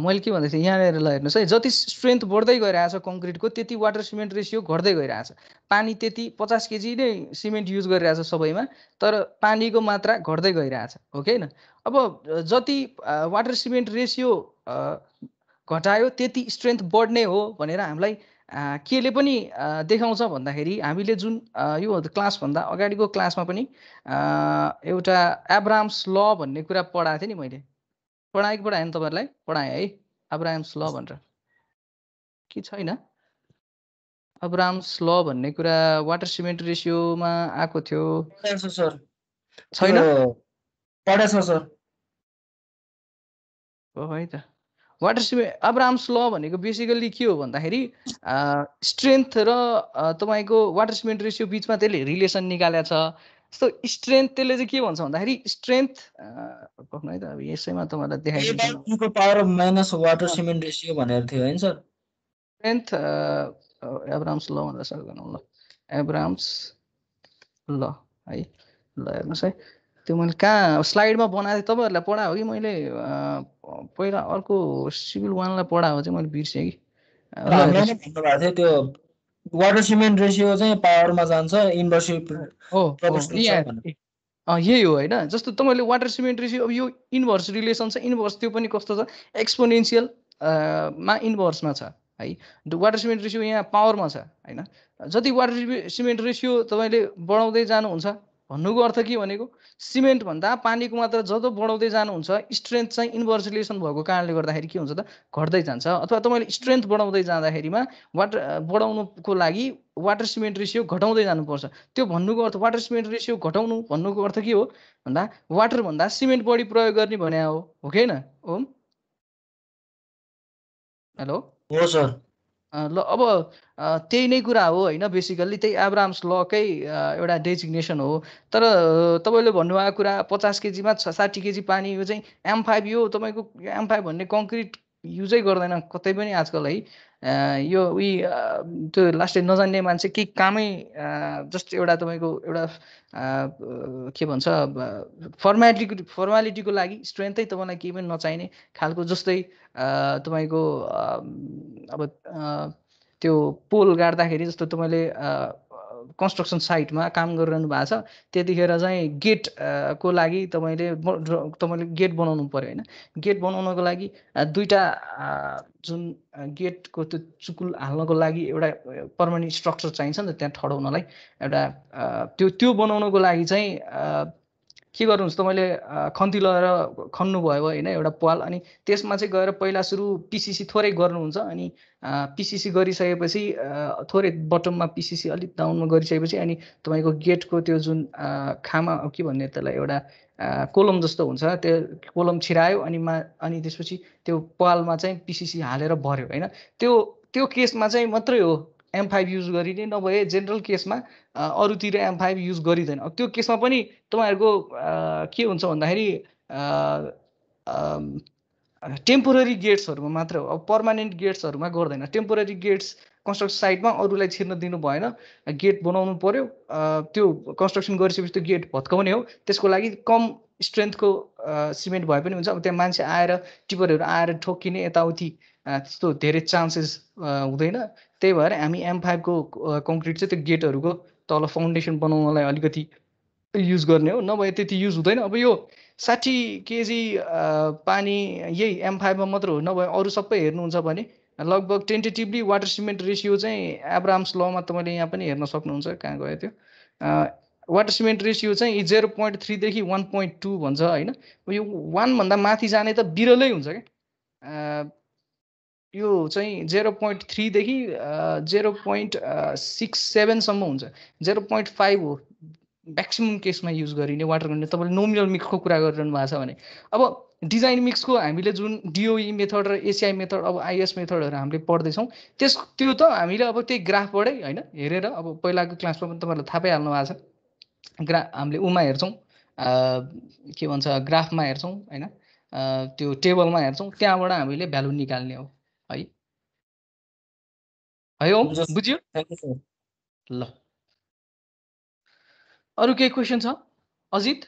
मैले के भन्दै थिएँ यहाँनिर ल हेर्नुहोस् है जति स्ट्रेन्थ बढ्दै गइरहेछ कङ्क्रिटको त्यति वाटर सिमेन्ट रेसियो घट्दै गइरहेछ पानी त्यति पचास केजी नै सिमेन्ट युज गरिरहेछ सबैमा तर पानीको मात्रा घट्दै गइरहेछ हो कि होइन अब जति वाटर सिमेन्ट रेसियो घटायो त्यति स्ट्रेन्थ बढ्ने हो भनेर हामीलाई केले पनि देखाउँछ भन्दाखेरि हामीले जुन यो क्लासभन्दा अगाडिको क्लासमा पनि एउटा एब्राम्स ल भन्ने कुरा पढाएको थिएँ नि मैले पढाएको पढाएन तपाईँहरूलाई पढाएँ है अब्राहम्स ल भनेर कि छैन अब्राहम्स ल भन्ने कुरा वाटर सिमेन्ट रेसियोमा आएको थियो छैन हो है त वाटर सिमेन्ट अब्राहम्स ल भनेको बेसिकल्ली के हो भन्दाखेरि स्ट्रेन्थ र तपाईँको वाटर सिमेन्ट रेसियो बिचमा त्यसले रिलेसन निकालेको छ स्ट्रेन्थ त्यसले चाहिँ के भन्छ भन्दाखेरि स्ट्रेन्थ है त अब यसैमा तपाईँलाई देखाइदिन्छु power of minus water cement ratio भनेर थियो होइन सर स्ट्रेन्थ एब्राम्स ल भनेर सर गर्नु ल एब्राम्स ल है ल हेर्नुहोस् है त्यो मैले कहाँ स्लाइडमा बनाएको थिएँ तपाईँहरूलाई पढा हो कि मैले पहिला अर्को सिभिल वानलाई पढा हो चाहिँ मैले बिर्सेँ कि त्यो वाटर सिमेन्ट रेसियो चाहिँ पावरमा जान्छ इन्भर्सी यही हो होइन जस्तो तपाईँले वाटर सिमेन्ट रेसियो अब यो इन्भर्स रिलेसन छ इन्भर्स त्यो पनि कस्तो छ एक्सपोनेन्सियल मा इन्भर्समा छ है वाटर सिमेन्ट रेसियो यहाँ पावरमा छ होइन जति वाटर सिमेन्ट रेसियो तपाईँले बढाउँदै जानुहुन्छ भन्नुको अर्थ के भनेको सिमेन्टभन्दा पानीको मात्रा जब बढाउँदै जानुहुन्छ स्ट्रेन्थ चाहिँ इन्भर्सुलेसन भएको कारणले गर्दाखेरि के हुन्छ त घट्दै जान्छ अथवा तपाईँले स्ट्रेन्थ बढाउँदै जाँदाखेरिमा वाटर बढाउनुको लागि वाटर सिमेन्ट रेसियो घटाउँदै जानुपर्छ त्यो भन्नुको अर्थ वाटर सिमेन्ट रेसियो घटाउनु भन्नुको अर्थ के हो भन्दा वाटरभन्दा सिमेन्ट बढी प्रयोग गर्ने भने हो हो कि होइन हो हेलो हो सर ल अब त्यही नै कुरा हो होइन बेसिकल्ली त्यही एब्राम्स लकै एउटा डेजिग्नेसन हो तर तपाईँले भन्नुभएको कुरा पचास केजीमा छ साठी केजी पानी यो चाहिँ एम फाइभ यो तपाईँको एम फाइभ भन्ने कङ्क्रिट युजै गर्दैन कतै पनि आजकल है यो उही त्यो लास्टले नजान्ने मान्छे केही कामै जस्ट एउटा तपाईँको एउटा के भन्छ फर्मेलिटीको फर्मालिटीको लागि स्ट्रेन्थै तपाईँलाई केही पनि नचाहिने खालको जस्तै तपाईँको अब त्यो पोल गाड्दाखेरि जस्तो तपाईँले कन्स्ट्रक्सन साइटमा काम गरिरहनु भएको छ त्यतिखेर चाहिँ गेट को लागि तपाईँले तपाईँले गेट बनाउनु पऱ्यो होइन गेट बनाउनको लागि दुईवटा जुन गेटको त्यो चुकुल हाल्नको लागि एउटा पर्मानेन्ट स्ट्रक्चर चाहिन्छ नि त त्यहाँ ठडाउनलाई एउटा त्यो त्यो बनाउनको लागि चाहिँ के गर्नुहुन्छ त मैले खन्ती लगाएर खन्नु भयो होइन एउटा पाल अनि त्यसमा चाहिँ गएर पहिला सुरु पिसिसी थोरै गर्नुहुन्छ अनि पिसिसी गरिसकेपछि थोरै बटममा पिसिसी अलिक डाउनमा गरिसकेपछि अनि तपाईँको गेटको त्यो जुन खामा के भन्ने त्यसलाई एउटा कोलम जस्तो हुन्छ त्यो कोलम छिरायो अनि मा अनि त्यसपछि त्यो पालमा चाहिँ पिसिसी हालेर भर्यो होइन त्यो त्यो केसमा चाहिँ मात्रै हो एम फाइभ युज गरिने नभए जेनरल केसमा अरूतिर एम फाइभ युज गरिँदैन त्यो केसमा पनि तपाईँहरूको के हुन्छ भन्दाखेरि टेम्पोररी गेट्सहरूमा मात्र हो अब पर्मानेन्ट गेट्सहरूमा गर्दैन टेम्पोररी गेट्स कन्स्ट्रक्सन साइडमा अरूलाई छिर्न दिनु भएन गेट बनाउनु पऱ्यो त्यो कन्स्ट्रक्सन गरिसकेपछि त्यो गेट भत्काउने हो त्यसको लागि कम स्ट्रेन्थको सिमेन्ट भए पनि हुन्छ अब त्यहाँ मान्छे आएर टिपरहरू आएर ठोक्किने यताउति त्यस्तो धेरै चान्सेस हुँदैन त्यही भएर हामी एम फाइभको कङ्क्रिट चाहिँ त्यो गेटहरूको तल फाउन्डेसन बनाउनलाई अलिकति युज गर्ने हो नभए त्यति युज हुँदैन अब यो साठी केजी पानी यही एम फाइभमा मात्र हो नभए अरू सबै हेर्नुहुन्छ भने लगभग टेन्टेटिभली वाटर सिमेन्ट रेसियो चाहिँ एब्राम्स लमा तपाईँले यहाँ पनि हेर्न सक्नुहुन्छ कहाँ गयो त्यो वाटर सिमेन्ट रेसियो चाहिँ जेरो पोइन्ट थ्रीदेखि वान पोइन्ट टू भन्छ होइन यो वानभन्दा माथि जाने त बिरलै हुन्छ क्या यो चाहिँ जेरो पोइन्ट थ्रीदेखि जेरो पोइन्ट सिक्स सेभेनसम्म हुन्छ जेरो पोइन्ट फाइभ हो म्याक्सिमम् केसमा युज गरिने वाटर कन्टेन्ट तपाईँले नोमिनल मिक्सको कुरा गरिरहनु भएको छ भने अब डिजाइन मिक्सको हामीले जुन डिओई मेथड e र एसिआई मेथड अब आइएस मेथडहरू हामीले पढ्दैछौँ त्यस त्यो त हामीले अब त्यही ग्राफबाटै होइन हेरेर अब पहिलाको क्लासमा पनि तपाईँहरूलाई थाहा पाइहाल्नु भएको छ ग्रा हामीले उमा हेर्छौँ के भन्छ ग्राफमा हेर्छौँ होइन त्यो टेबलमा हेर्छौँ त्यहाँबाट हामीले भ्यालु निकाल्ने हो आयो बुझ्यो ल अरू केही क्वेसन छ अजित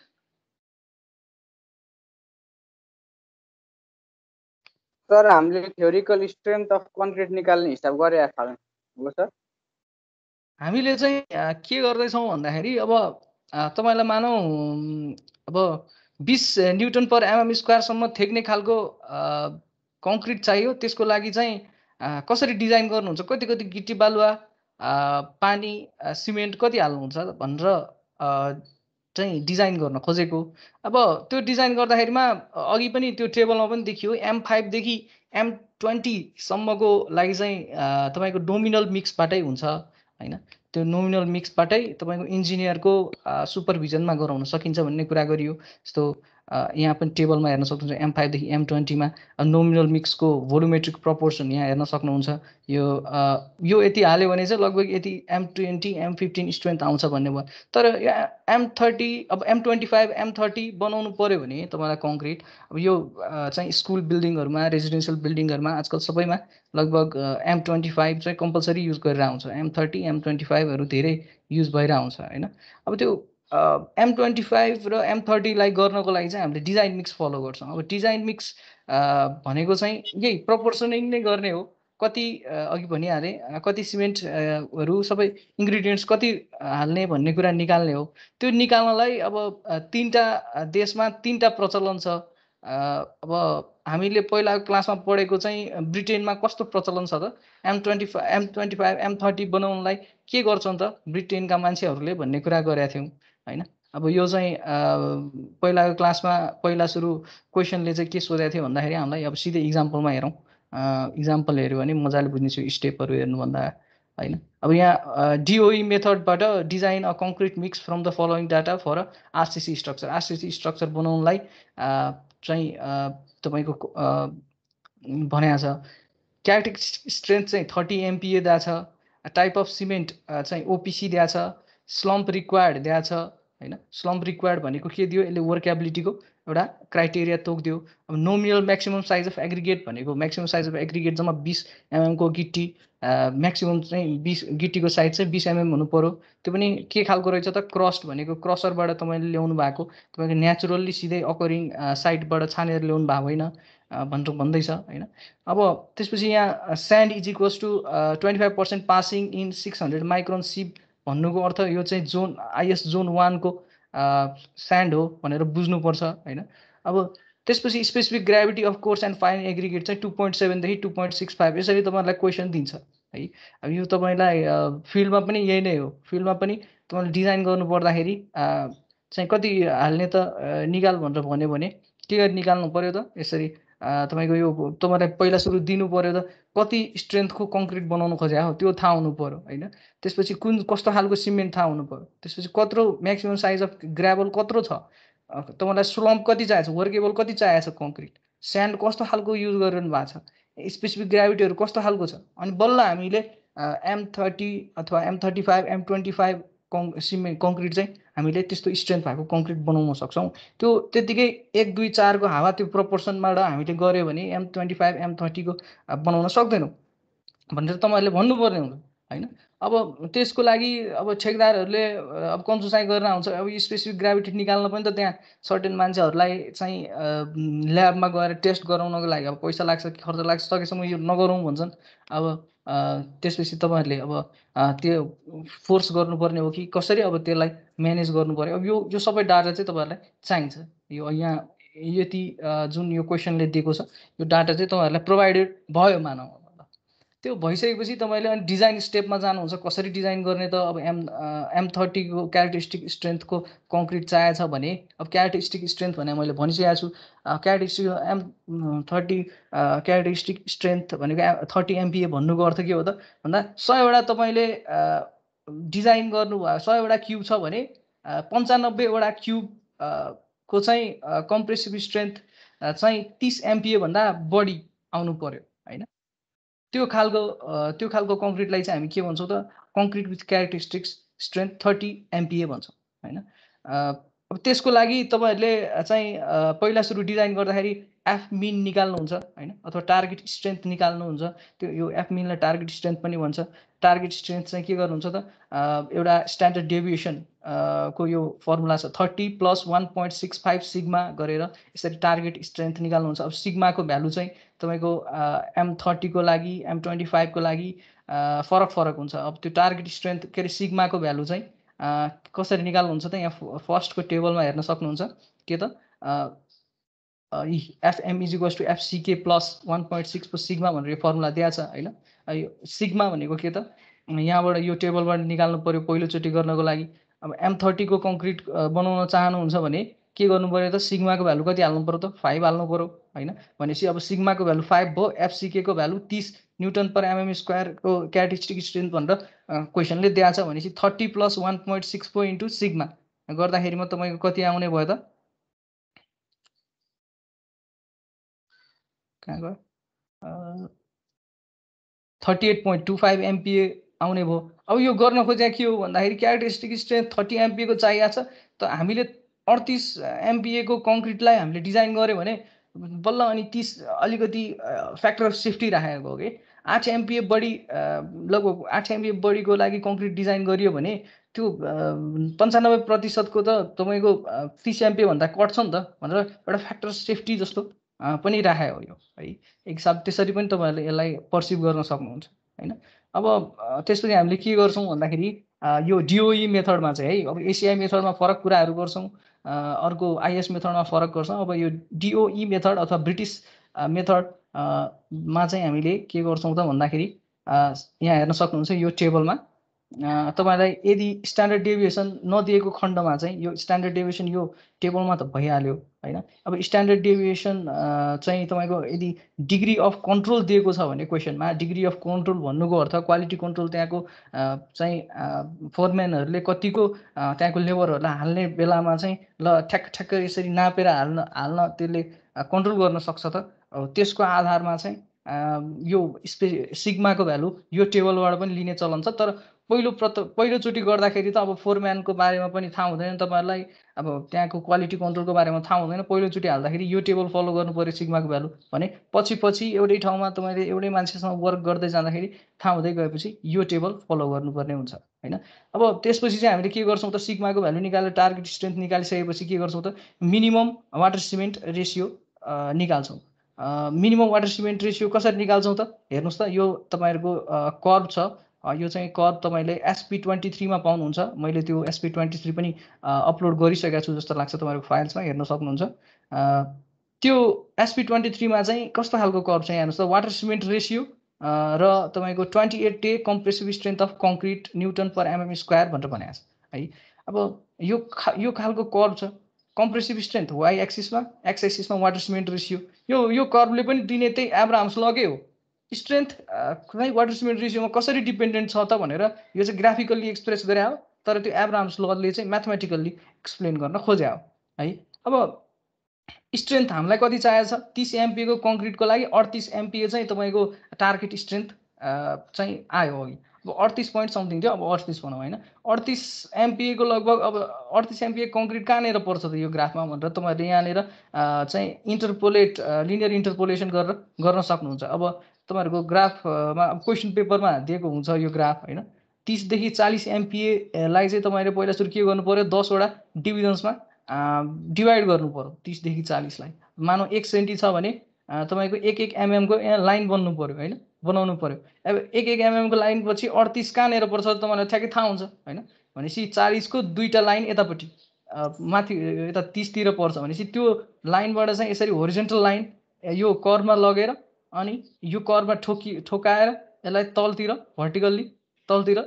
सर हामीले थ्योरिकल स्ट्रेन्थ अफ कन्क्रिट निकाल्ने हिसाब गरे हो सर हामीले चाहिँ के गर्दैछौँ भन्दाखेरि अब तपाईँलाई मानौ अब बिस न्युटन पर एमएम स्क्वायरसम्म थेक्ने खालको कङ्क्रिट चाहियो त्यसको लागि चाहिँ कसरी डिजाइन गर्नुहुन्छ कति कति गिटी बालुवा पानी सिमेन्ट कति हाल्नुहुन्छ भनेर चाहिँ डिजाइन गर्न खोजेको अब त्यो डिजाइन गर्दाखेरिमा अघि पनि त्यो टेबलमा पनि देखियो एम फाइभदेखि एम ट्वेन्टीसम्मको लागि चाहिँ तपाईँको डोमिनल मिक्सबाटै हुन्छ होइन त्यो नोमिनल मिक्सबाटै तपाईँको इन्जिनियरको सुपरभिजनमा गराउन सकिन्छ भन्ने कुरा गरियो जस्तो यहाँ पनि टेबलमा हेर्न सक्नुहुन्छ एम फाइभदेखि एम ट्वेन्टीमा नोमिनल मिक्सको भोल्युमेट्रिक प्रपोर्सन यहाँ हेर्न सक्नुहुन्छ यो यो यति हाल्यो भने चाहिँ लगभग यति M twenty M fifteen strength आउँछ भन्ने भयो तर एम थर्टी अब M twenty five M thirty बनाउनु पऱ्यो भने तपाईँलाई कङ्क्रिट अब यो चाहिँ स्कुल बिल्डिङहरूमा रेजिडेन्सियल बिल्डिङहरूमा आजकल सबैमा लगभग एम ट्वेन्टी फाइभ चाहिँ कम्पलसरी युज गरेर आउँछ एम थर्टी एम ट्वेन्टी फाइभहरू धेरै युज भएर आउँछ होइन अब त्यो एम ट्वेन्टी फाइभ र एम थर्टीलाई गर्नको लागि चाहिँ हामीले डिजाइन मिक्स फलो गर्छौँ अब डिजाइन मिक्स भनेको चाहिँ यही प्रपोर्सनिङ नै गर्ने हो कति अघि भनिहालेँ कति सिमेन्टहरू सबै इन्ग्रिडियन्ट्स कति हाल्ने भन्ने कुरा निकाल्ने हो त्यो निकाल्नलाई अब तिनवटा देशमा तिनवटा प्रचलन छ अब हामीले पहिला क्लासमा पढेको चाहिँ ब्रिटेनमा कस्तो प्रचलन छ त M twenty five M twenty five M thirty बनाउनलाई के गर्छन् त ब्रिटेनका मान्छेहरूले भन्ने कुरा गरेका थियौँ होइन अब यो चाहिँ पहिलाको क्लासमा पहिला सुरु क्वेसनले चाहिँ के सोधेको थियो भन्दाखेरि हामीलाई अब सिधै इक्जाम्पलमा हेरौँ इक्जाम्पल हेऱ्यो भने मजाले बुझ्नेछु स्टेपहरू हेर्नुभन्दा होइन अब यहाँ डिओई मेथडबाट design a concrete mix from the following data for RCC structure RCC structure बनाउनलाई चाहिँ तपाईँको भनेको छ क्यारेक्टिक स्ट्रेन्थ चाहिँ थर्टी एमपिए दिएको छ टाइप अफ सिमेन्ट चाहिँ ओपिसी दिएको छ स्लम्प रिक्वायर्ड दिएको छ होइन स्लम्प रिक्वायर्ड भनेको के दियो यसले वर्केबिलिटीको एउटा क्राइटेरिया तोकिदियो अब nominal maximum size of aggregate भनेको म्याक्सिमम साइज अफ एग्रिगेट जम्मा बिस एमएमको गिटी म्याक्सिमम चाहिँ बिस गिटीको साइज चाहिँ बिस एमएम mm हुनु पऱ्यो त्यो पनि के खालको रहेछ त क्रस्ट भनेको क्रसरबाट तपाईँले ल्याउनु भएको तपाईँको नेचुरल्ली सिधै अकरिङ साइडबाट छानेर ल्याउनु भएको होइन भनेर भन्दैछ होइन अब त्यसपछि यहाँ sand is equals to twenty five percent passing in six hundred micron sieve भन्नुको अर्थ यो चाहिँ जोन आइएस जोन वानको स्यान्ड हो भनेर बुझ्नुपर्छ होइन अब त्यसपछि specific gravity of coarse and fine aggregate चाहिँ टु पोइन्ट सेभेनदेखि टु पोइन्ट सिक्स फाइभ यसरी तपाईँहरूलाई क्वेसन दिन्छ है अब यो तपाईँलाई फिल्डमा पनि यही नै हो फिल्डमा पनि तपाईँले डिजाइन गर्नु पर्दाखेरि चाहिँ कति हाल्ने त निकाल भनेर भन्यो भने के गरी निकाल्नु पऱ्यो त यसरी तपाईँको यो तपाईँलाई पहिला सुरु दिनु पऱ्यो त कति स्ट्रेन्थको कङ्क्रिट बनाउनु खोजे हो त्यो थाहा हुनु पऱ्यो होइन त्यसपछि कुन कस्तो खालको सिमेन्ट थाहा हुनु पऱ्यो त्यसपछि कत्रो म्याक्सिमम् साइज अफ ग्राभल कत्रो छ तपाईँलाई स्लम्प कति चाहिएको छ वर्केबल कति चाहिएको छ कङ्क्रिट स्यान्ड कस्तो खालको युज गरिरहनु भएको छ स्पेसिफिक ग्राभिटीहरू कस्तो खालको छ अनि बल्ल हामीले एम थर्टी अथवा M thirty five M twenty five कङ सिमेन्ट कङ्क्रिट चाहिँ हामीले त्यस्तो स्ट्रेन्थ भएको कङ्क्रिट बनाउन सक्छौँ त्यो त्यतिकै एक दुई चारको हावा त्यो प्रपोर्सनबाट हामीले गऱ्यो भने एम ट्वेन्टी फाइभ एम थर्टीको बनाउन सक्दैनौँ भनेर तपाईँहरूले भन्नुपर्ने हुन्छ होइन अब त्यसको लागि अब ठेकदारहरूले अब कन्जुसाइ गरेर आउँछ अब स्पेसिफिक ग्राभिटी निकाल्न पनि त त्यहाँ सर्टेन मान्छेहरूलाई चाहिँ ल्याबमा गएर टेस्ट गराउनको लागि अब पैसा लाग्छ कि खर्च लाग्छ सकेसम्म यो नगरौँ भन्छन् अब त्यसपछि तपाईँहरूले अब त्यो फोर्स गर्नुपर्ने हो कि कसरी अब त्यसलाई म्यानेज गर्नु पऱ्यो अब यो यो सबै डाटा चाहिँ तपाईँहरूलाई चाहिन्छ यो यहाँ यति जुन यो क्वेसनले दिएको छ यो डाटा चाहिँ तपाईँहरूलाई प्रोभाइडेड भयो मानव त्यो भइसकेपछि तपाईँले अनि डिजाइन स्टेपमा जानुहुन्छ कसरी डिजाइन गर्ने त अब एम एम थर्टीको क्यारेटिस्टिक स्ट्रेन्थको कङ्क्रिट छ भने अब क्यारेटिस्टिक स्ट्रेन्थ भने मैले भनिसकेको छु characteristic M thirty characteristic strength भनेको थर्टी एमपिए भन्नुको अर्थ के हो त भन्दा सयवटा तपाईँले डिजाइन गर्नुभयो सयवटा क्युब छ भने पन्चानब्बेवटा क्युब को चाहिँ कम्प्रेसिभ स्ट्रेन्थ चाहिँ तिस एमपिएभन्दा बढी आउनु पर्यो त्यो खालको त्यो खालको कङ्क्रिटलाई चाहिँ हामी के भन्छौँ त concrete with characteristics strength thirty MPa भन्छौँ होइन अब त्यसको लागि तपाईँहरूले चाहिँ पहिला सुरु डिजाइन गर्दाखेरि एफ मिन निकाल्नुहुन्छ होइन अथवा टार्गेट स्ट्रेन्थ निकाल्नुहुन्छ त्यो यो एफ मिनलाई टार्गेट स्ट्रेन्थ पनि भन्छ टार्गेट स्ट्रेन्थ चाहिँ के गर्नुहुन्छ त एउटा स्ट्यान्डर्ड डेभिएसन को यो फर्मुला छ thirty plus one point six five sigma गरेर यसरी टार्गेट स्ट्रेन्थ निकाल्नुहुन्छ अब सिग्माको भ्यालु चाहिँ तपाईँको एम थर्टीको लागि एम ट्वेन्टी फाइभको लागि फरक फरक हुन्छ अब त्यो टार्गेट स्ट्रेन्थ के अरे सिग्माको भ्यालु चाहिँ कसरी निकाल्नुहुन्छ त यहाँ फर्स्टको टेबलमा हेर्न सक्नुहुन्छ के त FM equals to FCK plus one point six plus sigma भनेर यो फर्मुला दिएछ होइन यो सिग्मा भनेको के त यहाँबाट यो टेबलबाट निकाल्नु पऱ्यो पहिलोचोटि गर्नको लागि अब एम थर्टीको कङ्क्रिट बनाउन चाहनुहुन्छ भने के गर्नु पऱ्यो त सिग्माको भ्यालु कति हाल्नु पऱ्यो त फाइभ हाल्नु पऱ्यो होइन भनेपछि अब सिग्माको भ्यालु फाइभ भयो एफसिकेको भ्यालु तिस न्युटन पर एमएम स्क्वायरको क्याटिस्टिक स्ट्रेन्थ भनेर क्वेसनले दिएको छ भनेपछि thirty plus one point six four into sigma गर्दाखेरिमा तपाईँको कति आउने भयो त कहाँ गयो thirty eight point two five MPa आउने भयो अब यो गर्न खोजेको के हो भन्दाखेरि क्यारेक्टरिस्टिक स्ट्रेन्थ थर्टी एमपिएको चाहिएको छ त हामीले अडतिस एमपिएको कङ्क्रिटलाई हामीले डिजाइन गऱ्यो भने बल्ल अनि तिस अलिकति फ्याक्टर अफ सेफ्टी राखेको हो कि आठ एमपिए बढी लगभग आठ एमपिए बढीको लागि कङ्क्रिट डिजाइन गरियो भने त्यो पन्चानब्बे प्रतिशतको त तपाईँको तिस एमपिएभन्दा कट छ नि त भनेर एउटा फ्याक्टर अफ सेफ्टी जस्तो पनि राखेको हो यो है एक हिसाब त्यसरी पनि तपाईँहरूले यसलाई पर्सिभ गर्न सक्नुहुन्छ होइन अब त्यसपछि हामीले के गर्छौँ भन्दाखेरि यो डिओई e मेथडमा चाहिँ है अब एसिआई मेथडमा फरक कुराहरू गर्छौँ अर्को आइएस मेथडमा फरक गर्छ अब यो डिओई e मेथड अथवा ब्रिटिस मेथडमा चाहिँ हामीले के गर्छौँ त भन्दाखेरि यहाँ हेर्न सक्नुहुन्छ यो टेबलमा तपाईँलाई यदि स्ट्यान्डर्ड डेभिएसन नदिएको खण्डमा चाहिँ यो स्ट्यान्डर्ड डेभिएसन यो टेबलमा त भइहाल्यो होइन अब स्ट्यान्डर्ड डेभिएसन चाहिँ तपाईँको यदि डिग्री अफ कन्ट्रोल दिएको छ भने क्वेसनमा डिग्री अफ कन्ट्रोल भन्नुको अर्थ क्वालिटी कन्ट्रोल त्यहाँको चाहिँ फोरम्यानहरूले कतिको त्यहाँको लेबरहरूलाई हाल्ने बेलामा चाहिँ ल ठ्याक्क ठ्याक्क यसरी नापेर हाल्न हाल्न त्यसले कन्ट्रोल गर्न सक्छ त त्यसको आधारमा चाहिँ यो स्पे सिग्माको भ्यालु यो टेबलबाट पनि लिने चलन छ तर पहिलो प्रत पहिलोचोटि गर्दाखेरि त अब फोरम्यानको बारेमा पनि थाहा हुँदैन तपाईँहरूलाई अब त्यहाँको क्वालिटी कन्ट्रोलको बारेमा थाहा हुँदैन पहिलोचोटि हाल्दाखेरि यो टेबल फलो गर्नु पऱ्यो सिग्माको भ्यालु भने पछि पछि एउटै ठाउँमा तपाईँले एउटै मान्छेसँग वर्क गर्दै जाँदाखेरि थाहा हुँदै गएपछि यो टेबल फलो गर्नुपर्ने हुन्छ होइन अब त्यसपछि चाहिँ हामीले के गर्छौँ त सिग्माको भ्यालु निकालेर टार्गेट स्ट्रेन्थ निकालिसकेपछि के गर्छौँ त मिनिमम वाटर सिमेन्ट रेसियो निकाल्छौँ मिनिमम वाटर सिमेन्ट रेसियो कसरी निकाल्छौँ त हेर्नुहोस् त यो तपाईँहरूको कर्भ छ यो चाहिँ कर तपाईँले एसपी ट्वेन्टी थ्रीमा पाउनुहुन्छ मैले त्यो एसपी ट्वेन्टी थ्री पनि अपलोड गरिसकेको छु जस्तो लाग्छ तपाईँको फाइल्समा हेर्न सक्नुहुन्छ त्यो एसपी ट्वेन्टी थ्रीमा चाहिँ कस्तो खालको कर चाहिँ हेर्नुहोस् त वाटर सिमेन्ट रेसियो र तपाईँको twenty eight day compressive strength of concrete newton per mm square भनेर भनेको छ है अब यो खा यो खालको कर छ कम्प्रेसिभ स्ट्रेन्थ वाइ एक्सिसमा एक्स एक्सिसमा वाटर सिमेन्ट रेसियो यो यो कर्वले पनि दिने त्यही एब्राम्स लगै हो स्ट्रेन्थ खै वाटर सिमेन्ट रेसियोमा कसरी डिपेन्डेन्ट छ त भनेर यो चाहिँ ग्राफिकल्ली एक्सप्रेस गरे हो तर त्यो एब्राम्स लले चाहिँ म्याथमेटिकल्ली एक्सप्लेन गर्न खोज्या हो है अब स्ट्रेन्थ हामीलाई कति चाहिएको छ तिस एमपिएको कङ्क्रिटको लागि अडतिस एमपिए चाहिँ तपाईँको टार्गेट स्ट्रेन्थ चाहिँ आयो अघि अब अडतिस पोइन्ट समथिङ थियो अब अडतिस भनौँ होइन अडतिस एमपिएको लगभग अब अडतिस एमपिए कङ्क्रिट कहाँनिर पर्छ त यो ग्राफमा भनेर तपाईँहरूले यहाँनिर चाहिँ इन्टरपोलेट लिनियर इन्टरपोलेसन गरेर गर्न सक्नुहुन्छ अब तपाईँहरूको ग्राफमा क्वेसन पेपरमा दिएको हुन्छ यो ग्राफ होइन तिसदेखि चालिस एमपिएलाई चाहिँ तपाईँले पहिला सुरु के गर्नु पऱ्यो दसवटा डिभिजन्समा डिभाइड गर्नु पऱ्यो तिसदेखि चालिसलाई मानव एक सेन्टी छ भने तपाईँको एक एक एमएमको mm लाइन बन्नु पऱ्यो होइन बनाउनु पऱ्यो अब एक एक एमएमको mm लाइन पछि अडतिस कहाँनिर पर्छ तपाईँलाई ठ्याक्कै थाहा हुन्छ होइन भनेपछि चालिसको दुईवटा लाइन यतापट्टि माथि यता तिसतिर पर्छ भनेपछि त्यो लाइनबाट चाहिँ यसरी होरिजेन्टल लाइन यो करमा लगेर अनि यो करमा ठोकी ठोकाएर यसलाई तलतिर भर्टिकल्ली तलतिर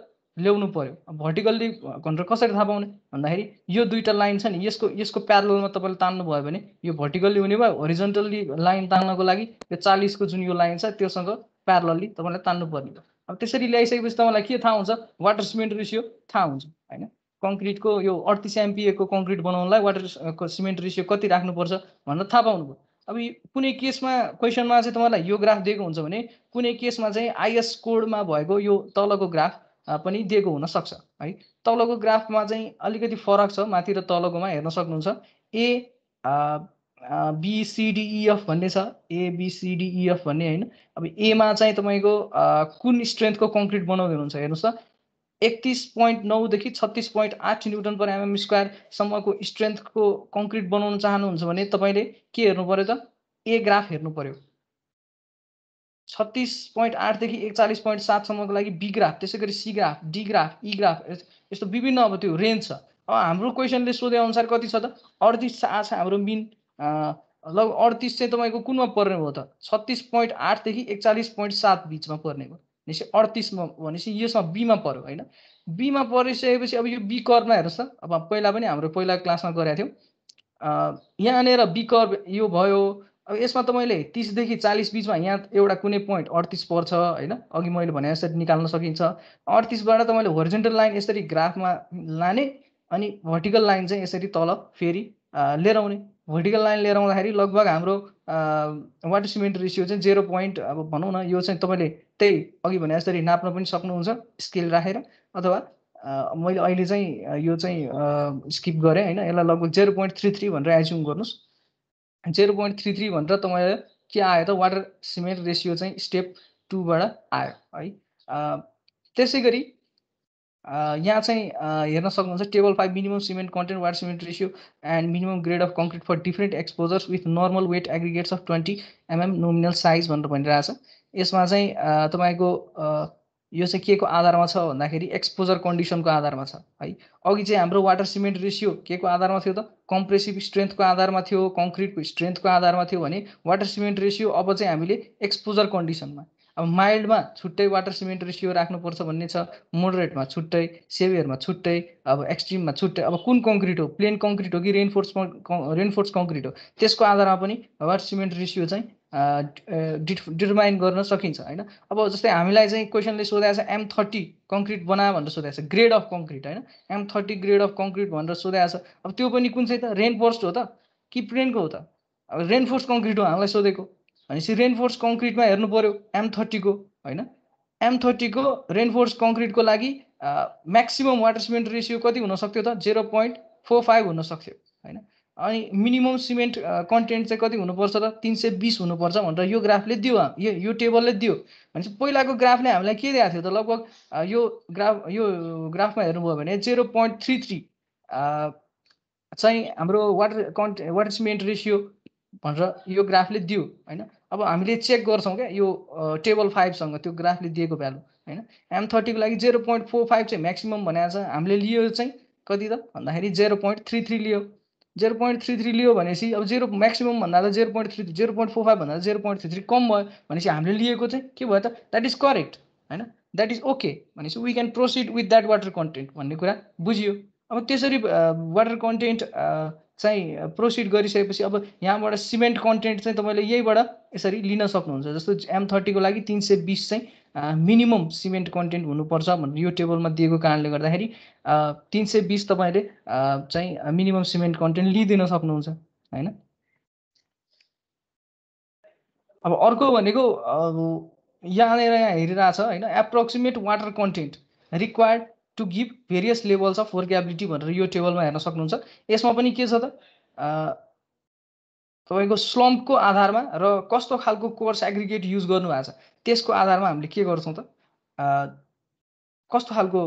ल्याउनु पर्यो भर्टिकल्ली भनेर कसरी थाहा पाउने भन्दाखेरि यो दुईवटा लाइन छ नि यसको यसको प्यारलमा तपाईँले भयो भने यो भर्टिकल्ली हुने भयो होरिजन्टल्ली लाइन तान्नको लागि यो चालिसको जुन यो लाइन छ त्योसँग प्यारलल्ली तपाईँलाई तान्नुपर्ने भयो अब त्यसरी ल्याइसकेपछि तपाईँलाई के थाहा हुन्छ वाटर सिमेन्ट रेसियो थाहा हुन्छ होइन कङ्क्रिटको यो अडतिस एमपिएको कङ्क्रिट बनाउनलाई वाटर सिमेन्ट रेसियो कति राख्नुपर्छ भनेर थाहा पाउनुभयो अब कुनै केसमा क्वेसनमा चाहिँ तपाईँलाई यो ग्राफ दिएको हुन्छ भने कुनै केसमा चाहिँ आइएस कोडमा भएको यो तलको ग्राफ पनि दिएको हुनसक्छ है तलको ग्राफमा चाहिँ अलिकति फरक छ माथि र तलकोमा हेर्न सक्नुहुन्छ ए बिसिडिइएफ भन्ने छ एबिसिडिइएफ भन्ने होइन अब एमा चाहिँ तपाईँको कुन स्ट्रेन्थको कङ्क्रिट बनाउँदै हुनुहुन्छ हेर्नुहोस् त एकतिस पोइन्ट नौदेखि छत्तिस पोइन्ट आठ न्युटन पर एमएम स्क्वायरसम्मको स्ट्रेन्थको कङ्क्रिट बनाउन चाहनुहुन्छ भने तपाईँले के हेर्नु पऱ्यो त ए ग्राफ हेर्नु पऱ्यो छत्तिस पोइन्ट आठदेखि एकचालिस पोइन्ट सातसम्मको लागि बी ग्राफ त्यसै गरी C graph D graph E graph यस्तो विभिन्न अब त्यो रेन्ज छ अब हाम्रो क्वेसनले सोधे अनुसार कति छ त अडतिस छ हाम्रो मिन लगभग अडतिस चाहिँ तपाईँको कुनमा पर्ने हो त छत्तिस पोइन्ट आठदेखि एकचालिस पोइन्ट सात बिचमा पर्ने हो भनेपछि अडतिसमा भनेपछि यसमा बीमा पऱ्यो होइन बीमा परिसकेपछि अब यो बी कर्मा हेर्नुहोस् त अब पहिला पनि हाम्रो पहिला क्लासमा गरेका थियौँ यहाँनिर बी कर्भ यो भयो अब यसमा त मैले तिसदेखि चालिस बिचमा यहाँ एउटा कुनै पोइन्ट अडतिस पर्छ होइन अघि मैले भने यसरी निकाल्न सकिन्छ अडतिसबाट त मैले होरिजेन्टल लाइन यसरी ग्राफमा लाने अनि भर्टिकल लाइन चाहिँ यसरी तल फेरि लिएर आउने भर्टिकल लाइन लिएर आउँदाखेरि लगभग हाम्रो वाटर सिमेन्ट रेसियो चाहिँ जेरो पोइन्ट अब भनौँ न यो चाहिँ तपाईँले त्यही अघि भने जसरी नाप्न पनि सक्नुहुन्छ स्केल राखेर अथवा मैले अहिले चाहिँ यो चाहिँ स्किप गरेँ होइन यसलाई लगभग जेरो पोइन्ट थ्री थ्री भनेर एज्युम गर्नुहोस् जेरो पोइन्ट थ्री थ्री भनेर तपाईँ के आयो त वाटर सिमेन्ट रेसियो चाहिँ स्टेप टूबाट आयो है त्यसै गरी यहाँ चाहिँ हेर्न सक्नुहुन्छ table five minimum cement content water cement ratio and minimum grade of concrete for different exposures with normal weight aggregates of twenty mm nominal size भनेर भनिरहेको छ यसमा चाहिँ तपाईँको यो चाहिँ के को आधारमा छ भन्दाखेरि एक्सपोजर कन्डिसनको आधारमा छ है अघि चाहिँ हाम्रो वाटर सिमेन्ट रेसियो के को आधारमा थियो त कम्प्रेसिभ स्ट्रेन्थको आधारमा थियो कङ्क्रिटको स्ट्रेन्थको आधारमा थियो भने वाटर सिमेन्ट रेसियो अब चाहिँ हामीले एक्सपोजर कन्डिसनमा अब माइल्डमा छुट्टै वाटर सिमेन्ट रेसियो राख्नुपर्छ भन्ने छ मोडरेटमा छुट्टै सेभियरमा छुट्टै अब एक्सट्रिममा छुट्टै अब कुन कङ्क्रिट हो प्लेन कङ्क्रिट हो कि रेनफोर्स रेनफोर्स कङ्क्रिट हो त्यसको आधारमा पनि वाटर सिमेन्ट रेसियो चाहिँ डि डिटर्माइन गर्न सकिन्छ होइन अब जस्तै हामीलाई चाहिँ क्वेसनले सोधाएको छ एम थर्टी कङ्क्रिट बना भनेर सोधाएको छ ग्रेड अफ कङ्क्रिट होइन M thirty grade of concrete भनेर सोधाएको छ अब त्यो पनि कुन चाहिँ त रेनफोर्स्ड हो त कि प्लेनको हो त अब रेनफोर्स कङ्क्रिट हो हामीलाई सोधेको भनेपछि रेनफोर्स कङ्क्रिटमा हेर्नु पऱ्यो एम थर्टीको होइन एम थर्टीको रेनफोर्स कङ्क्रिटको लागि म्याक्सिमम् वाटर सिमेन्ट रेसियो कति हुनसक्थ्यो त जेरो पोइन्ट फोर फाइभ हुनसक्थ्यो होइन अनि मिनिमम सिमेन्ट कन्टेन्ट चाहिँ कति हुनुपर्छ त तिन सय बिस हुनुपर्छ भनेर यो ग्राफले दियो यो यो टेबलले दियो भनेपछि पहिलाको ग्राफले हामीलाई के दिएको थियो त लगभग यो ग्राफ यो ग्राफमा हेर्नुभयो भने जेरो पोइन्ट थ्री थ्री चाहिँ हाम्रो वाटर कन्टे वाटर सिमेन्ट रेसियो भनेर यो ग्राफले दियो होइन अब हामीले चेक गर्छौँ क्या यो टेबल फाइभसँग त्यो ग्राफले दिएको भ्यालु होइन एम थर्टीको लागि जेरो पोइन्ट फोर फाइभ चाहिँ म्याक्सिमम् भनेको छ हामीले लियो चाहिँ कति त भन्दाखेरि जेरो पोइन्ट थ्री थ्री लियो जेरो पोइन्ट थ्री थ्री लियो भनेपछि अब जेरो म्याक्सिमम भन्दा त zero point three zero point four five भन्दा जेरो पोइन्ट थ्री थ्री कम भयो भनेपछि हामीले लिएको चाहिँ के भयो त द्याट इज करेक्ट होइन द्याट इज ओके भनेपछि we can proceed with that water content भन्ने कुरा बुझियो अब त्यसरी वाटर कन्टेन्ट चाहिँ प्रोसिड गरिसकेपछि अब यहाँबाट सिमेन्ट कन्टेन्ट चाहिँ तपाईँले यहीबाट यसरी लिन सक्नुहुन्छ जस्तो एम थर्टीको लागि तिन सय बिस चाहिँ मिनिमम सिमेन्ट कन्टेन्ट हुनुपर्छ भनेर यो टेबलमा दिएको कारणले गर्दाखेरि तिन सय बिस तपाईँले चाहिँ मिनिमम सिमेन्ट कन्टेन्ट लिइदिन सक्नुहुन्छ होइन अब अर्को भनेको यहाँनिर यहाँ हेरिरहेछ होइन approximate water content required to give various levels of workability भनेर यो टेबलमा हेर्न सक्नुहुन्छ यसमा पनि के छ त तपाईँको स्लम्पको आधारमा र कस्तो खालको कोर्स एग्रिगेट युज गर्नुभएको छ त्यसको आधारमा हामीले के गर्छौँ त कस्तो खालको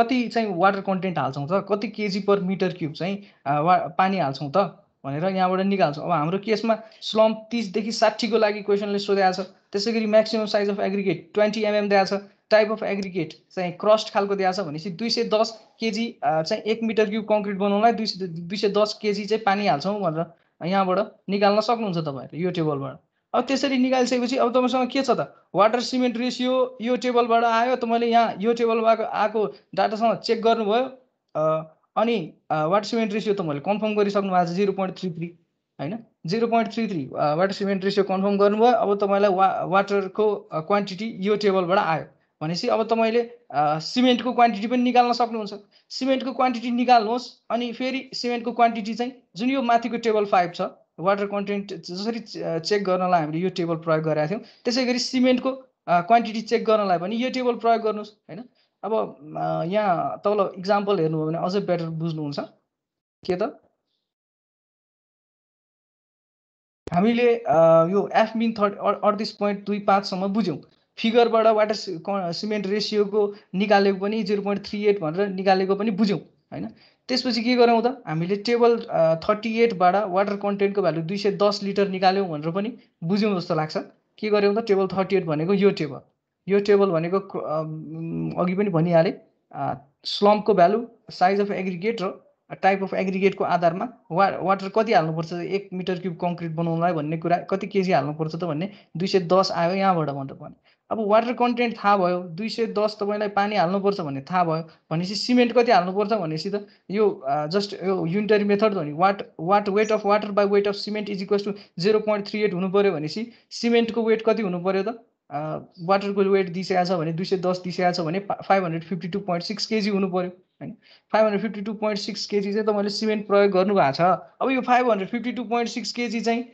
कति चाहिँ वाटर कन्टेन्ट हाल्छौँ त कति केजी पर मिटर क्युब चाहिँ वा पानी हाल्छौँ त भनेर यहाँबाट निकाल्छौँ अब हाम्रो केसमा स्लम्प तिसदेखि साठीको लागि क्वेसनले सोधेको छ त्यसै गरी maximum size of aggregate twenty mm दिएको छ टाइप अफ एग्रिगेट चाहिँ क्रस्ट खालको दिएको छ भनेपछि दुई सय दस केजी चाहिँ एक मिटर क्युब कङ्क्रिट बनाउनलाई दुई सय दुई सय दस केजी चाहिँ पानी हाल्छौँ भनेर यहाँबाट निकाल्न सक्नुहुन्छ तपाईँहरूले यो टेबलबाट अब त्यसरी निकालिसकेपछि अब तपाईँसँग के छ त वाटर सिमेन्ट रेसियो यो टेबलबाट आयो त मैले यहाँ यो टेबलमा आएको डाटासँग चेक गर्नुभयो अनि वाटर सिमेन्ट रेसियो त मैले कन्फर्म गरिसक्नु भएको छ जिरो पोइन्ट थ्री थ्री होइन zero point three three water cement ratio confirm गर्नुभयो अब तपाईँलाई वा वाटरको क्वान्टिटी यो टेबलबाट आयो भनेपछि अब तपाईँले सिमेन्टको क्वान्टिटी पनि निकाल्न सक्नुहुन्छ सिमेन्टको क्वान्टिटी निकाल्नुहोस् अनि फेरि सिमेन्टको क्वान्टिटी चाहिँ जुन यो माथिको टेबल फाइभ छ वाटर कन्टेन्ट जसरी चेक गर्नलाई हामीले यो टेबल प्रयोग गरेका थियौँ त्यसै गरी सिमेन्टको क्वान्टिटी चेक गर्नलाई पनि यो टेबल प्रयोग गर्नुहोस् होइन अब यहाँ तल इक्जाम्पल हेर्नुभयो भने अझै बेटर बुझ्नुहुन्छ के त हामीले यो एफ मिन थर्ट अडतिस पोइन्ट दुई पाँचसम्म बुझ्यौँ फिगरबाट वाटर सिमेन्ट रेसियोको निकालेको पनि जिरो पोइन्ट थ्री एट भनेर निकालेको पनि बुझ्यौँ होइन त्यसपछि के गरौँ त हामीले टेबल थर्टी एटबाट वाटर कन्टेन्टको भ्यालु दुई सय दस लिटर निकाल्यौँ भनेर पनि बुझ्यौँ जस्तो लाग्छ के गऱ्यौँ त टेबल थर्टी एट भनेको यो टेबल यो टेबल भनेको अघि पनि भनिहालेँ स्लम्पको भ्यालु साइज अफ एग्रिगेट र टाइप अफ एग्रिगेटको आधारमा वा वाटर कति हाल्नुपर्छ एक मिटर क्युब कङ्क्रिट बनाउनलाई भन्ने कुरा कति केजी हाल्नुपर्छ त भन्ने दुई सय दस आयो यहाँबाट भनेर भने अब वाटर कन्टेन्ट थाहा भयो दुई सय दस तपाईँलाई पानी हाल्नुपर्छ भन्ने थाहा भयो भनेपछि सिमेन्ट कति हाल्नुपर्छ भनेपछि त यो जस्ट यो युनिटरी मेथड भने what what weight of water by weight of cement is equals to zero point three eight हुनु पऱ्यो भनेपछि सिमेन्टको वेट कति हुनु पऱ्यो त वाटरको वेट दिइसकेको छ भने दुई सय दस दिइसकेको छ भने five hundred fifty two point six KG हुनु पऱ्यो होइन five hundred fifty two point six KG चाहिँ तपाईँले सिमेन्ट प्रयोग गर्नुभएको छ अब यो five hundred fifty two point six KG चाहिँ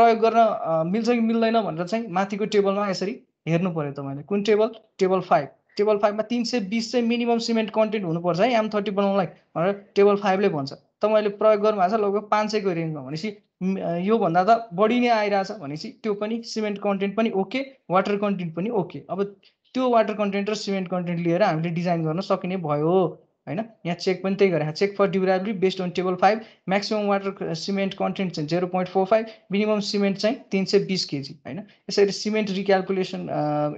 प्रयोग गर्न मिल्छ कि मिल्दैन भनेर चाहिँ माथिको टेबलमा यसरी हेर्नु पऱ्यो तपाईँले कुन टेबल टेबल फाइभ टेबल फाइभमा तिन सय बिस चाहिँ मिनिमम सिमेन्ट कन्टेन्ट हुनुपर्छ है एम थर्टी बनाउनलाई भनेर टेबल फाइभले भन्छ तपाईँले प्रयोग गर्नुभएको छ लगभग पाँच सयको रेन्जमा भनेपछि योभन्दा त बढी नै आइरहेछ भनेपछि त्यो पनि सिमेन्ट कन्टेन्ट पनि ओके वाटर कन्टेन्ट पनि ओके अब त्यो वाटर कन्टेन्ट र सिमेन्ट कन्टेन्ट लिएर हामीले डिजाइन गर्न सकिने भयो होइन यहाँ चेक पनि त्यही गरेँ check for durability based on table five maximum water cement content चाहिँ zero point four five minimum cement चाहिँ तिन सय बिस केजी होइन यसरी सिमेन्ट रिक्यालकुलेसन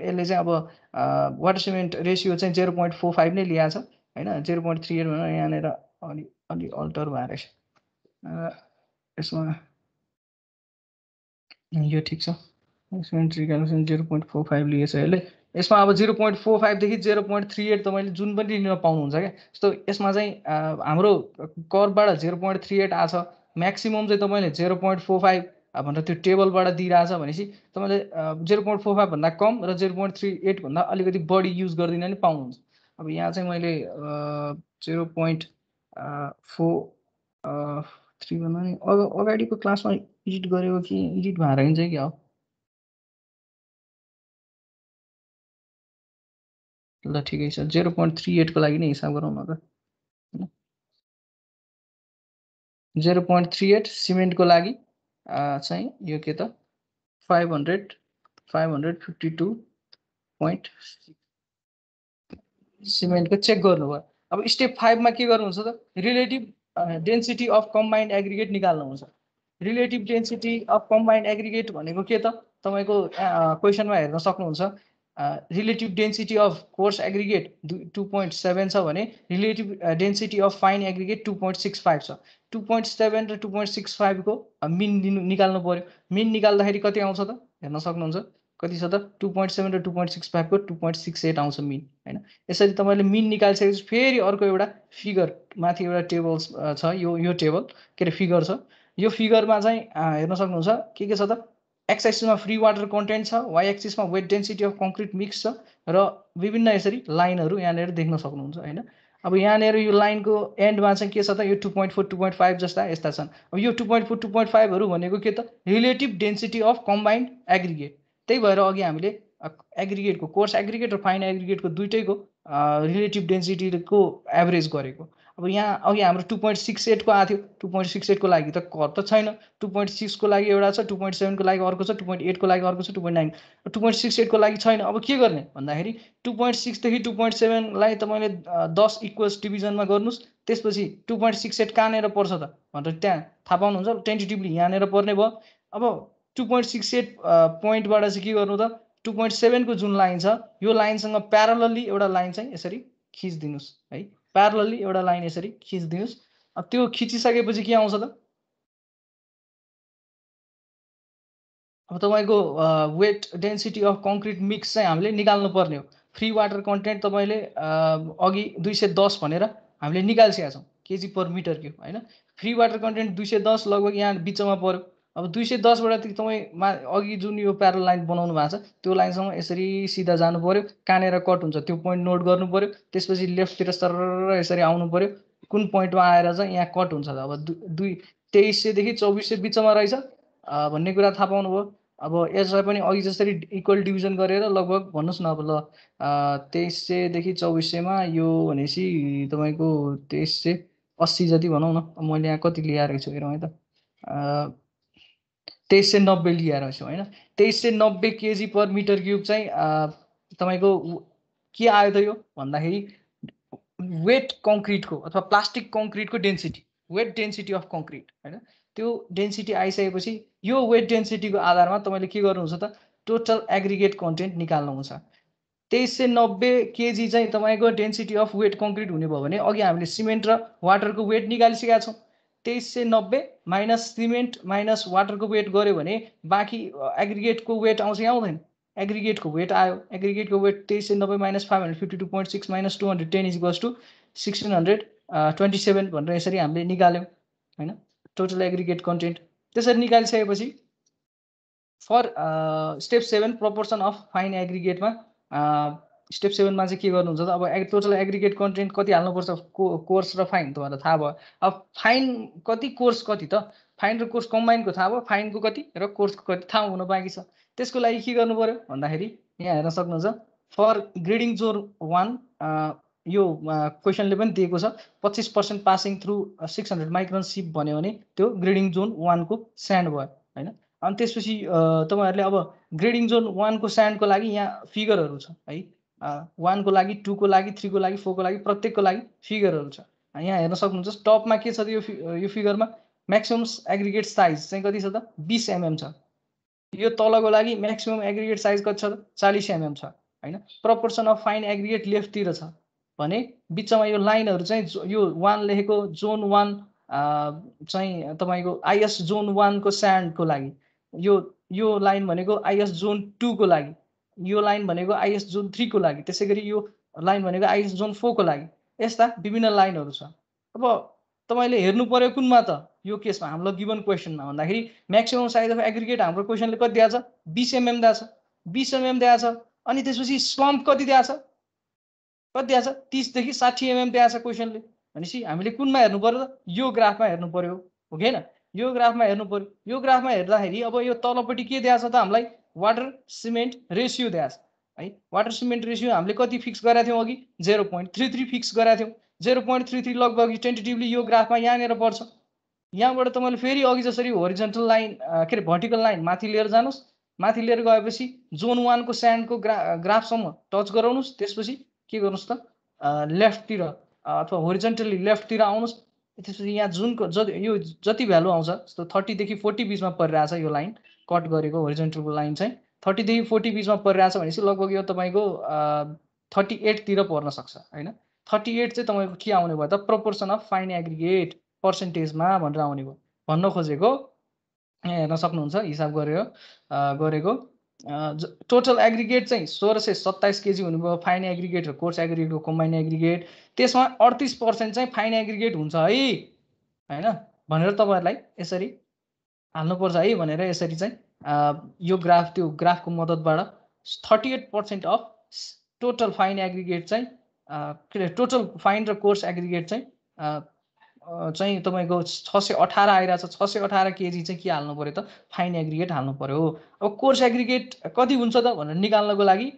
यसले चाहिँ अब वाटर सिमेन्ट रेसियो चाहिँ जेरो पोइन्ट फोर फाइभ नै छ होइन जेरो पोइन्ट थ्री एट भनेर यहाँनिर अलि अलि अल्टर भएर रहेछ यसमा यो ठिक छ cement recalculation zero point four five लिएछ यसले यसमा अब जिरो पोइन्ट फोर फाइभदेखि जिरो पोइन्ट थ्री एट तपाईँले जुन पनि लिन पाउनुहुन्छ क्या जस्तो यसमा चाहिँ हाम्रो करबाट जिरो पोइन्ट थ्री एट आएको छ म्याक्सिमम् चाहिँ तपाईँले जिरो पोइन्ट फोर फाइभ भनेर त्यो टेबलबाट दिइरहेछ भनेपछि तपाईँले जिरो पोइन्ट फोर फाइभभन्दा कम र जिरो पोइन्ट थ्री एटभन्दा अलिकति बढी युज गरिदिन नि पाउनुहुन्छ अब यहाँ चाहिँ मैले जिरो पोइन्ट फोर थ्री भन्दा नि अगाडिको क्लासमा एडिट गरेको कि एडिट भएर चाहिँ क्या हो ल ठिकै छ जेरो पोइन्ट थ्री एटको लागि नै हिसाब गरौँ न त होइन जेरो पोइन्ट थ्री एट सिमेन्टको लागि चाहिँ यो के त five hundred five hundred fifty two point सिमेन्टको चेक गर्नुभयो अब स्टेप फाइभमा के गर्नुहुन्छ त relative density of combined aggregate निकाल्नुहुन्छ relative density of combined aggregate भनेको के त तपाईँको क्वेसनमा हेर्न सक्नुहुन्छ relative density of coarse aggregate two point seven छ भने relative density of fine aggregate two point six five छ टु पोइन्ट सेभेन र टु पोइन्ट सिक्स फाइभको मिन दिनु निकाल्नु पऱ्यो मिन निकाल्दाखेरि कति आउँछ त हेर्न सक्नुहुन्छ कति छ त टु पोइन्ट सेभेन र टु पोइन्ट सिक्स फाइभको टु पोइन्ट सिक्स एट आउँछ मिन होइन यसरी तपाईँले मिन निकालिसकेपछि फेरि अर्को एउटा फिगर माथि एउटा टेबल uh, छ यो यो टेबल के अरे फिगर छ यो फिगरमा चाहिँ uh, हेर्न सक्नुहुन्छ के के छ त एक्स फ्री वाटर कन्टेन्ट छ वाइ एक्सिसमा wet density of concrete mix छ र विभिन्न यसरी लाइनहरू यहाँनिर देख्न सक्नुहुन्छ होइन अब यहाँनिर यो लाइनको एन्डमा चाहिँ के छ त यो two point four two point five जस्ता यस्ता छन् अब यो two point four two point फाइभहरू भनेको के त relative density of combined aggregate त्यही भएर अघि हामीले एग्रिगेटको कोर्स एग्रिगेट र फाइन एग्रिगेटको दुइटैको रिलेटिभ डेन्सिटीको एभरेज गरेको अब यहाँ अघि हाम्रो टु पोइन्ट सिक्स एटको आएको थियो टु पोइन्ट सिक्स एटको लागि त घर त छैन टु पोइन्ट सिक्सको लागि एउटा छ टु पोइन्ट सेभेनको लागि अर्को छ टु पोइन्ट एटको लागि अर्को छ two point nine two point six एटको लागि छैन अब के गर्ने भन्दाखेरि टु पोइन्ट सिक्सदेखि टु पोइन्ट सेभेनलाई तपाईँले दस इक्वल्स डिभिजनमा गर्नुहोस् त्यसपछि टु पोइन्ट सिक्स एट कहाँनिर पर्छ त भनेर त्यहाँ थाहा पाउनुहुन्छ टेन्टेटिभली यहाँनिर पर्ने भयो अब टु पोइन्ट सिक्स एट पोइन्टबाट चाहिँ के गर्नु त टु पोइन्ट सेभेनको जुन लाइन छ यो लाइनसँग प्यारलली एउटा लाइन चाहिँ यसरी खिचिदिनुहोस् है प्यारलली एउटा लाइन यसरी खिचिदिनुहोस् त्यो खिचिसकेपछि के आउँछ त अब तपाईँको wet density of concrete mix चाहिँ हामीले निकाल्नु पर्ने हो फ्री वाटर कन्टेन्ट तपाईँले अघि दुई सय दस भनेर हामीले निकालिसकेका छौँ केजी पर मिटर के होइन फ्री वाटर कन्टेन्ट दुई सय दस लगभग यहाँ बिचमा पऱ्यो अब दुई सय दसबाट तपाईँ मा अघि जुन यो प्यारल लाइन बनाउनु भएको छ त्यो लाइनसँग यसरी सिधा जानु पऱ्यो कहाँनिर कट हुन्छ त्यो पोइन्ट नोट गर्नु पऱ्यो त्यसपछि लेफ्टतिर सर यसरी आउनु पऱ्यो कुन पोइन्टमा आएर चाहिँ यहाँ कट हुन्छ अब दुई तेइस सयदेखि चौबिस सय बिचमा रहेछ भन्ने कुरा थाहा पाउनुभयो अब यसलाई पनि अघि जसरी इक्वल डिभिजन गरेर लगभग भन्नुहोस् न अब ल तेइस सयदेखि चौबिस सयमा यो भनेपछि तपाईँको तेइस सय अस्सी जति भनौँ न मैले यहाँ कति ल्याएको छु हेरौँ है त तेइस सय नब्बे लिएर छौँ होइन तेइस सय नब्बे केजी पर मिटर क्युब चाहिँ तपाईँको के आयो त यो भन्दाखेरि वेट कङ्क्रिटको अथवा प्लास्टिक कङ्क्रिटको density wet density of concrete होइन त्यो डेन्सिटी आइसकेपछि यो वेट डेन्सिटीको आधारमा तपाईँले के गर्नुहुन्छ त टोटल एग्रिगेट कन्टेन्ट निकाल्नुहुन्छ तेइस सय नब्बे केजी चाहिँ तपाईँको डेन्सिटी अफ वेट कङ्क्रिट हुने भयो भने अघि हामीले सिमेन्ट र वाटरको वेट निकालिसकेका छौँ तेइस सय नब्बे माइनस सिमेन्ट माइनस वाटरको वेट गऱ्यो भने बाँकी एग्रिगेटको वेट आउँछ कि आउँदैन एग्रिगेटको वेट आयो एग्रिगेटको वेट तेइस सय नब्बे minus five hundred fifty two point six minus two hundred ten is two sixteen hundred twenty seven भनेर यसरी हामीले निकाल्यौँ होइन टोटल एग्रिगेट कन्टेन्ट त्यसरी निकालिसकेपछि for step seven proportion of fine एग्रिगेटमा स्टेप सेभेनमा चाहिँ के गर्नुहुन्छ त अब ए टोटल एग्रिगेट कन्टेन्ट कति हाल्नुपर्छ को कोर्स र फाइन तपाईँलाई थाहा भयो अब फाइन कति कोर्स कति त फाइन र कोर्स कम्बाइनको थाहा भयो फाइनको कति र कोर्सको कति थाहा हुन बाँकी छ त्यसको लागि के गर्नु पऱ्यो भन्दाखेरि यहाँ हेर्न सक्नुहुन्छ फर ग्रेडिङ जोर वान यो क्वेसनले पनि दिएको छ पच्चिस percent passing through six hundred micron sieve भन्यो भने त्यो ग्रेडिङ जोन वानको स्यान्ड भयो होइन अनि त्यसपछि तपाईँहरूले अब ग्रेडिङ जोन वानको स्यान्डको लागि यहाँ फिगरहरू छ है वानको लागि टूको लागि थ्रीको लागि फोरको लागि प्रत्येकको लागि फिगरहरू छ यहाँ हेर्न सक्नुहुन्छ टपमा के छ त यो यो फिगरमा म्याक्सिमम् एग्रिगेट साइज चाहिँ कति छ त बिस एमएम mm छ यो तलको लागि म्याक्सिमम् एग्रिगेट साइज कति छ त चालिस एमएम mm छ होइन प्रपोर्सन अफ फाइन एग्रिगेट लेफ्टतिर छ भने बिचमा यो लाइनहरू चाहिँ यो वान लेखेको जोन वान चाहिँ तपाईँको आइएस जोन वानको स्यान्डको लागि यो यो लाइन भनेको आइएस जोन टूको लागि यो लाइन भनेको आइएस जोन थ्रीको लागि त्यसै गरी यो लाइन भनेको आइएस जोन फोरको लागि यस्ता विभिन्न लाइनहरू छ अब तपाईँले हेर्नु पऱ्यो कुनमा त यो केसमा हाम्रो गिभन क्वेसनमा भन्दाखेरि म्याक्सिमम साइज अफ एग्रिगेट हाम्रो क्वेसनले कति दिएको छ बिस एमएम mm दिएको छ बिस एमएम mm दिएको छ अनि त्यसपछि स्लम्प कति दिएको छ कति दिएको छ तिसदेखि साठी एमएम mm दिएको छ क्वेसनले भनेपछि हामीले कुनमा हेर्नु पऱ्यो त यो ग्राफमा हेर्नु पऱ्यो हो कि होइन यो ग्राफमा हेर्नु पऱ्यो यो ग्राफमा हेर्दाखेरि अब यो तलपट्टि के दिएको छ त हामीलाई वाटर सिमेन्ट रेसियो द्यास है वाटर सिमेन्ट रेसियो हामीले कति फिक्स गरेका थियौँ अघि zero point three three fix गरेका थियौँ जेरो पोइन्ट थ्री थ्री लगभग टेन्टेटिभली यो ग्राफमा यहाँनिर पर्छ यहाँबाट तपाईँले फेरि अघि जसरी होरिजेन्टल लाइन के अरे भर्टिकल लाइन माथि लिएर जानुहोस् माथि लिएर गएपछि जोन वानको स्यान्डको ग्रा ग्राफसम्म टच गराउनुहोस् त्यसपछि के गर्नुहोस् त लेफ्टतिर अथवा होरिजेन्टली लेफ्टतिर आउनुहोस् त्यसपछि यहाँ जुनको जति यो जति भ्यालु आउँछ जस्तो थर्टीदेखि फोर्टी बिचमा परिरहेछ यो लाइन कट गरेको होरिजेन्टलको लाइन चाहिँ थर्टीदेखि फोर्टी बिचमा परिरहेछ भनेपछि लगभग यो तपाईँको थर्टी एटतिर पर्न सक्छ होइन थर्टी एट चाहिँ तपाईँको के आउने भयो त प्रपोर्सन अफ फाइन एग्रिगेट पर्सेन्टेजमा भनेर आउने भयो भन्न खोजेको हेर्न सक्नुहुन्छ हिसाब गरेर गरेको टोटल एग्रिगेट चाहिँ सोह्र सय सत्ताइस केजी हुनुभयो फाइन एग्रिगेट र कोर्स एग्रिगेटको कम्बाइन एग्रिगेट त्यसमा अडतिस पर्सेन्ट चाहिँ फाइन एग्रिगेट हुन्छ है होइन भनेर तपाईँहरूलाई यसरी हाल्नुपर्छ है भनेर यसरी चाहिँ यो ग्राफ त्यो ग्राफको मद्दतबाट thirty eight percent of total fine aggregate चाहिँ टोटल फाइन र कोर्स एग्रिगेट चाहिँ चाहिँ तपाईँको छ सय अठार आइरहेको छ छ सय अठार केजी चाहिँ के हाल्नु पऱ्यो त फाइन एग्रिगेट हाल्नु पऱ्यो अब कोर्स एग्रिगेट कति हुन्छ त भनेर निकाल्नको लागि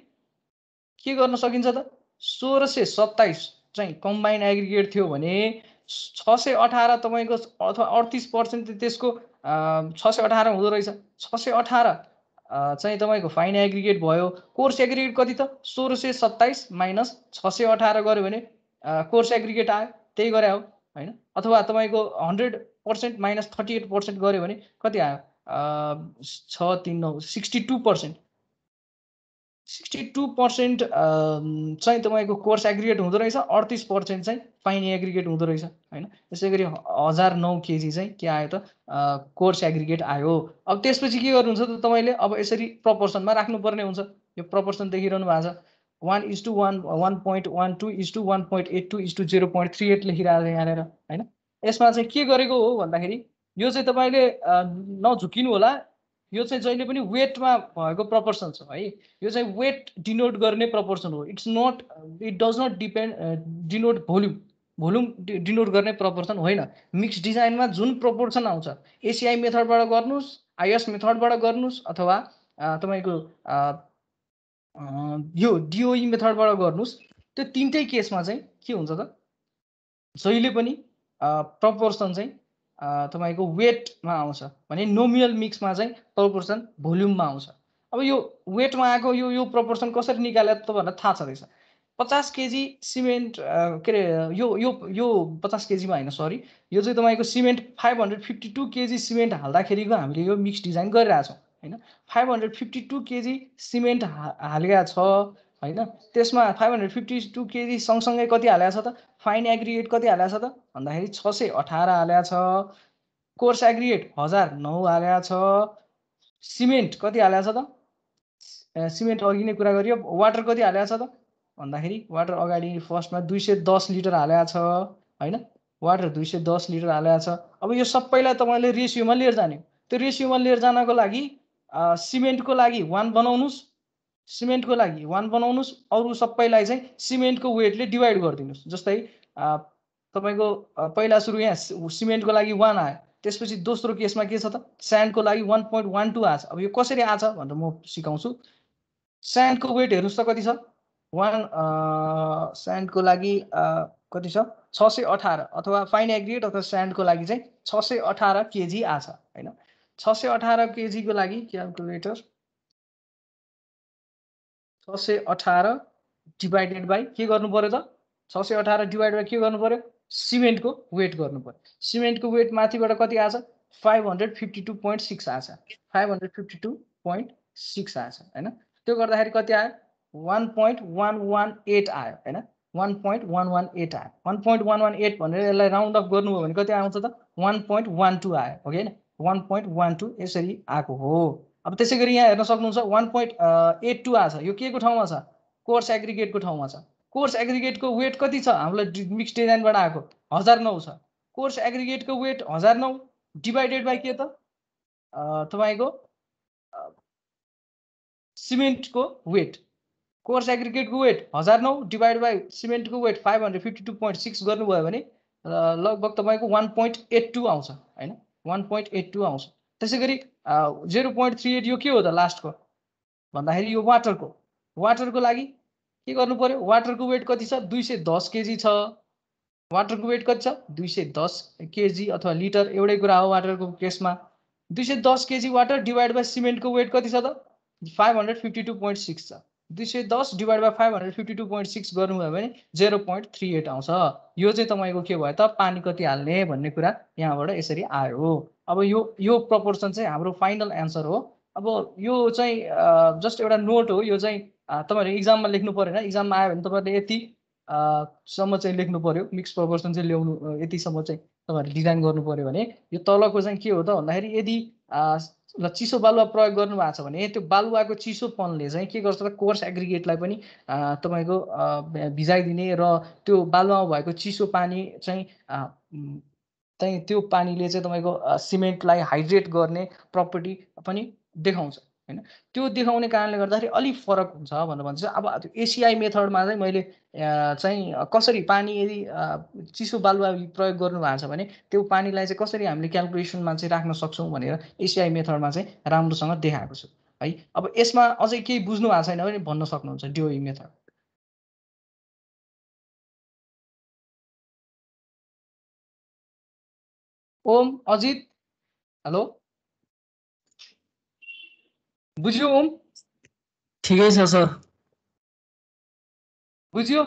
के गर्न सकिन्छ त सोह्र सय सत्ताइस चाहिँ कम्बाइन एग्रिगेट थियो भने छ सय अठार तपाईँको अथवा अडतिस पर्सेन्ट त्यसको छ सय अठार हुँदो रहेछ छ सय अठार चाहिँ तपाईँको फाइन एग्रिगेट भयो कोर्स एग्रिगेट कति त सोह्र सय सत्ताइस माइनस छ सय अठार गऱ्यो भने कोर्स एग्रिगेट आयो त्यही गरे हो होइन अथवा तपाईँको hundred percent minus thirty eight percent गऱ्यो भने कति आयो छ तिन नौ sixty two percent sixty two percent चाहिँ तपाईँको कोर्स एग्रिगेट हुँदो रहेछ अडतिस पर्सेन्ट चाहिँ फाइन एग्रिगेट हुँदो रहेछ होइन त्यसै गरी हजार नौ केजी चाहिँ के आयो त कोर्स एग्रिगेट आयो अब त्यसपछि के गर्नुहुन्छ त तपाईँले अब यसरी प्रपोर्सनमा राख्नुपर्ने हुन्छ यो प्रपोर्सन देखिरहनु भएको छ one is to one one point one two is to one point eight two is to zero point three eight लेखिरहेको छ यहाँनिर होइन यसमा चाहिँ के गरेको हो भन्दाखेरि यो चाहिँ तपाईँले नझुकिनु होला यो चाहिँ जहिले पनि वेटमा भएको प्रपोर्सन छ है यो चाहिँ वेट डिनोट गर्ने प्रपोर्सन हो it's not it does not depend denote volume volume denote गर्ने प्रपोर्सन होइन मिक्स डिजाइनमा जुन प्रपोर्सन आउँछ एसिआई मेथडबाट गर्नुहोस् आइएस मेथडबाट गर्नुहोस् अथवा uh, तपाईँको uh, uh, यो डिओई मेथडबाट e गर्नुहोस् त्यो तिनटै केसमा चाहिँ के हुन्छ त जहिले पनि प्रपोर्सन चाहिँ तपाईँको वेटमा आउँछ भने नोमियल मिक्समा चाहिँ प्रपोर्सन भोल्युममा आउँछ अब यो वेटमा आएको यो यो प्रपोर्सन कसरी निकाले तपाईँहरूलाई थाहा छ छँदैछ पचास केजी सिमेन्ट के अरे यो यो यो पचास केजीमा होइन सरी यो चाहिँ तपाईँको cement five hundred fifty two KG cement हाल्दाखेरिको हामीले यो मिक्स डिजाइन गरिरहेछौँ होइन five hundred fifty two KG cement हा हालेका छ होइन त्यसमा five hundred fifty two KG सँगसँगै कति हालेको छ त फाइन एग्रिएट कति हालेको छ त भन्दाखेरि छ सय अठार हालेको छ कोर्स एग्रिएट हजार नौ हालेको छ सिमेन्ट कति हालेको छ त सिमेन्ट अघि नै कुरा गरियो वाटर कति हालेको छ त भन्दाखेरि वाटर अगाडि फर्स्टमा दुई सय दस लिटर हालेको छ होइन वाटर दुई सय दस लिटर हालेको छ अब यो सबैलाई तपाईँले रेसियोमा लिएर जाने त्यो रेसियोमा लिएर जानको लागि सिमेन्टको लागि वान बनाउनुहोस् सिमेन्टको लागि वान बनाउनुहोस् अरू सबैलाई चाहिँ सिमेन्टको वेटले डिभाइड गरिदिनुहोस् जस्तै तपाईँको पहिला सुरु यहाँ सिमेन्टको लागि वान आयो त्यसपछि दोस्रो केसमा के छ त स्यान्डको लागि वान पोइन्ट वान टू आएछ अब यो कसरी आएछ भनेर म सिकाउँछु स्यान्डको वेट हेर्नुहोस् त कति छ वान स्यान्डको लागि कति छ छ सय अठार अथवा फाइन एग्रिएट अथवा स्यान्डको लागि चाहिँ छ सय अठार केजी आछ होइन छ सय अठार केजीको लागि क्यालकुलेटर छ सय अठार डिभाइडेड बाई के गर्नु पऱ्यो त छ सय अठार डिभाइड बाई के गर्नु पऱ्यो सिमेन्टको वेट गर्नु पऱ्यो सिमेन्टको वेट माथिबाट कति आएछ five hundred fifty two point six आएछ five hundred fifty two point six आएछ होइन त्यो गर्दाखेरि कति आयो one point one one eight आयो होइन one point one one eight आयो one point one one eight भनेर यसलाई राउन्ड अफ गर्नुभयो भने कति आउँछ त वान पोइन्ट वान टू आयो हो कि होइन वान पोइन्ट वान टू यसरी आएको हो अब त्यसै गरी यहाँ हेर्न सक्नुहुन्छ वान पोइन्ट एट टू आएको छ यो के को ठाउँमा छ कोर्स एग्रिगेटको ठाउँमा छ कोर्स एग्रिगेटको वेट कति छ हामीलाई मिक्स डिजाइनबाट आएको हजार नौ छ कोर्स एग्रिगेटको वेट हजार नौ डिभाइडेड बाई के त तपाईँको सिमेन्टको वेट कोर्स एग्रिगेटको वेट हजार नौ डिभाइड बाई सिमेन्टको weight five hundred fifty two point six गर्नुभयो भने लगभग तपाईँको वान पोइन्ट एट टू आउँछ होइन वान पोइन्ट एट टू आउँछ त्यसै गरी जेरो पोइन्ट थ्री एट यो के हो त लास्टको भन्दाखेरि यो वाटरको वाटरको लागि के गर्नु पऱ्यो वाटरको वेट कति छ दुई सय दस केजी छ वाटरको वेट कति छ दुई सय दस केजी अथवा लिटर एउटै कुरा हो वाटरको केसमा दुई सय दस केजी वाटर डिभाइड बाई सिमेन्टको वेट कति छ त five hundred fifty two point six छ दुई सय दस divide by five hundred fifty two point six गर्नुभयो भने जेरो पोइन्ट थ्री एट आउँछ यो चाहिँ तपाईँको के भयो त पानी कति हाल्ने भन्ने कुरा यहाँबाट यसरी आयो अब यो यो प्रपोर्सन चाहिँ हाम्रो फाइनल एन्सर हो अब यो चाहिँ जस्ट एउटा नोट हो यो चाहिँ तपाईँहरू इक्जाममा लेख्नु परेन इक्जाममा आयो भने तपाईँहरूले यतिसम्म चाहिँ लेख्नु पऱ्यो मिक्स प्रपोर्सन चाहिँ ल्याउनु यतिसम्म चाहिँ तपाईँहरूले डिजाइन गर्नु पऱ्यो भने यो तलको चाहिँ के हो त भन्दाखेरि यदि ल चिसो बालुवा प्रयोग गर्नुभएको छ भने त्यो बालुवाको चिसोपनले चाहिँ के गर्छ त कोर्स एग्रिगेटलाई पनि तपाईँको भिजाइदिने र त्यो बालुवामा भएको चिसो पानी चाहिँ चाहिँ त्यो पानीले चाहिँ तपाईँको सिमेन्टलाई हाइड्रेट गर्ने प्रपर्टी पनि देखाउँछ होइन त्यो देखाउने कारणले गर्दाखेरि अलिक फरक हुन्छ भनेर भन्छ अब एसिआई मेथडमा चाहिँ मैले चाहिँ कसरी पानी यदि चिसो बालुवा प्रयोग गर्नुभएको छ भने त्यो पानीलाई चाहिँ कसरी हामीले क्यालकुलेसनमा चाहिँ राख्न सक्छौँ भनेर एसिआई मेथडमा चाहिँ राम्रोसँग देखाएको छु है अब यसमा अझै केही बुझ्नु भएको छैन भने भन्न सक्नुहुन्छ DOE method Om Ajit hello बुझ्यो ओम ठिकै छ सर बुझ्यो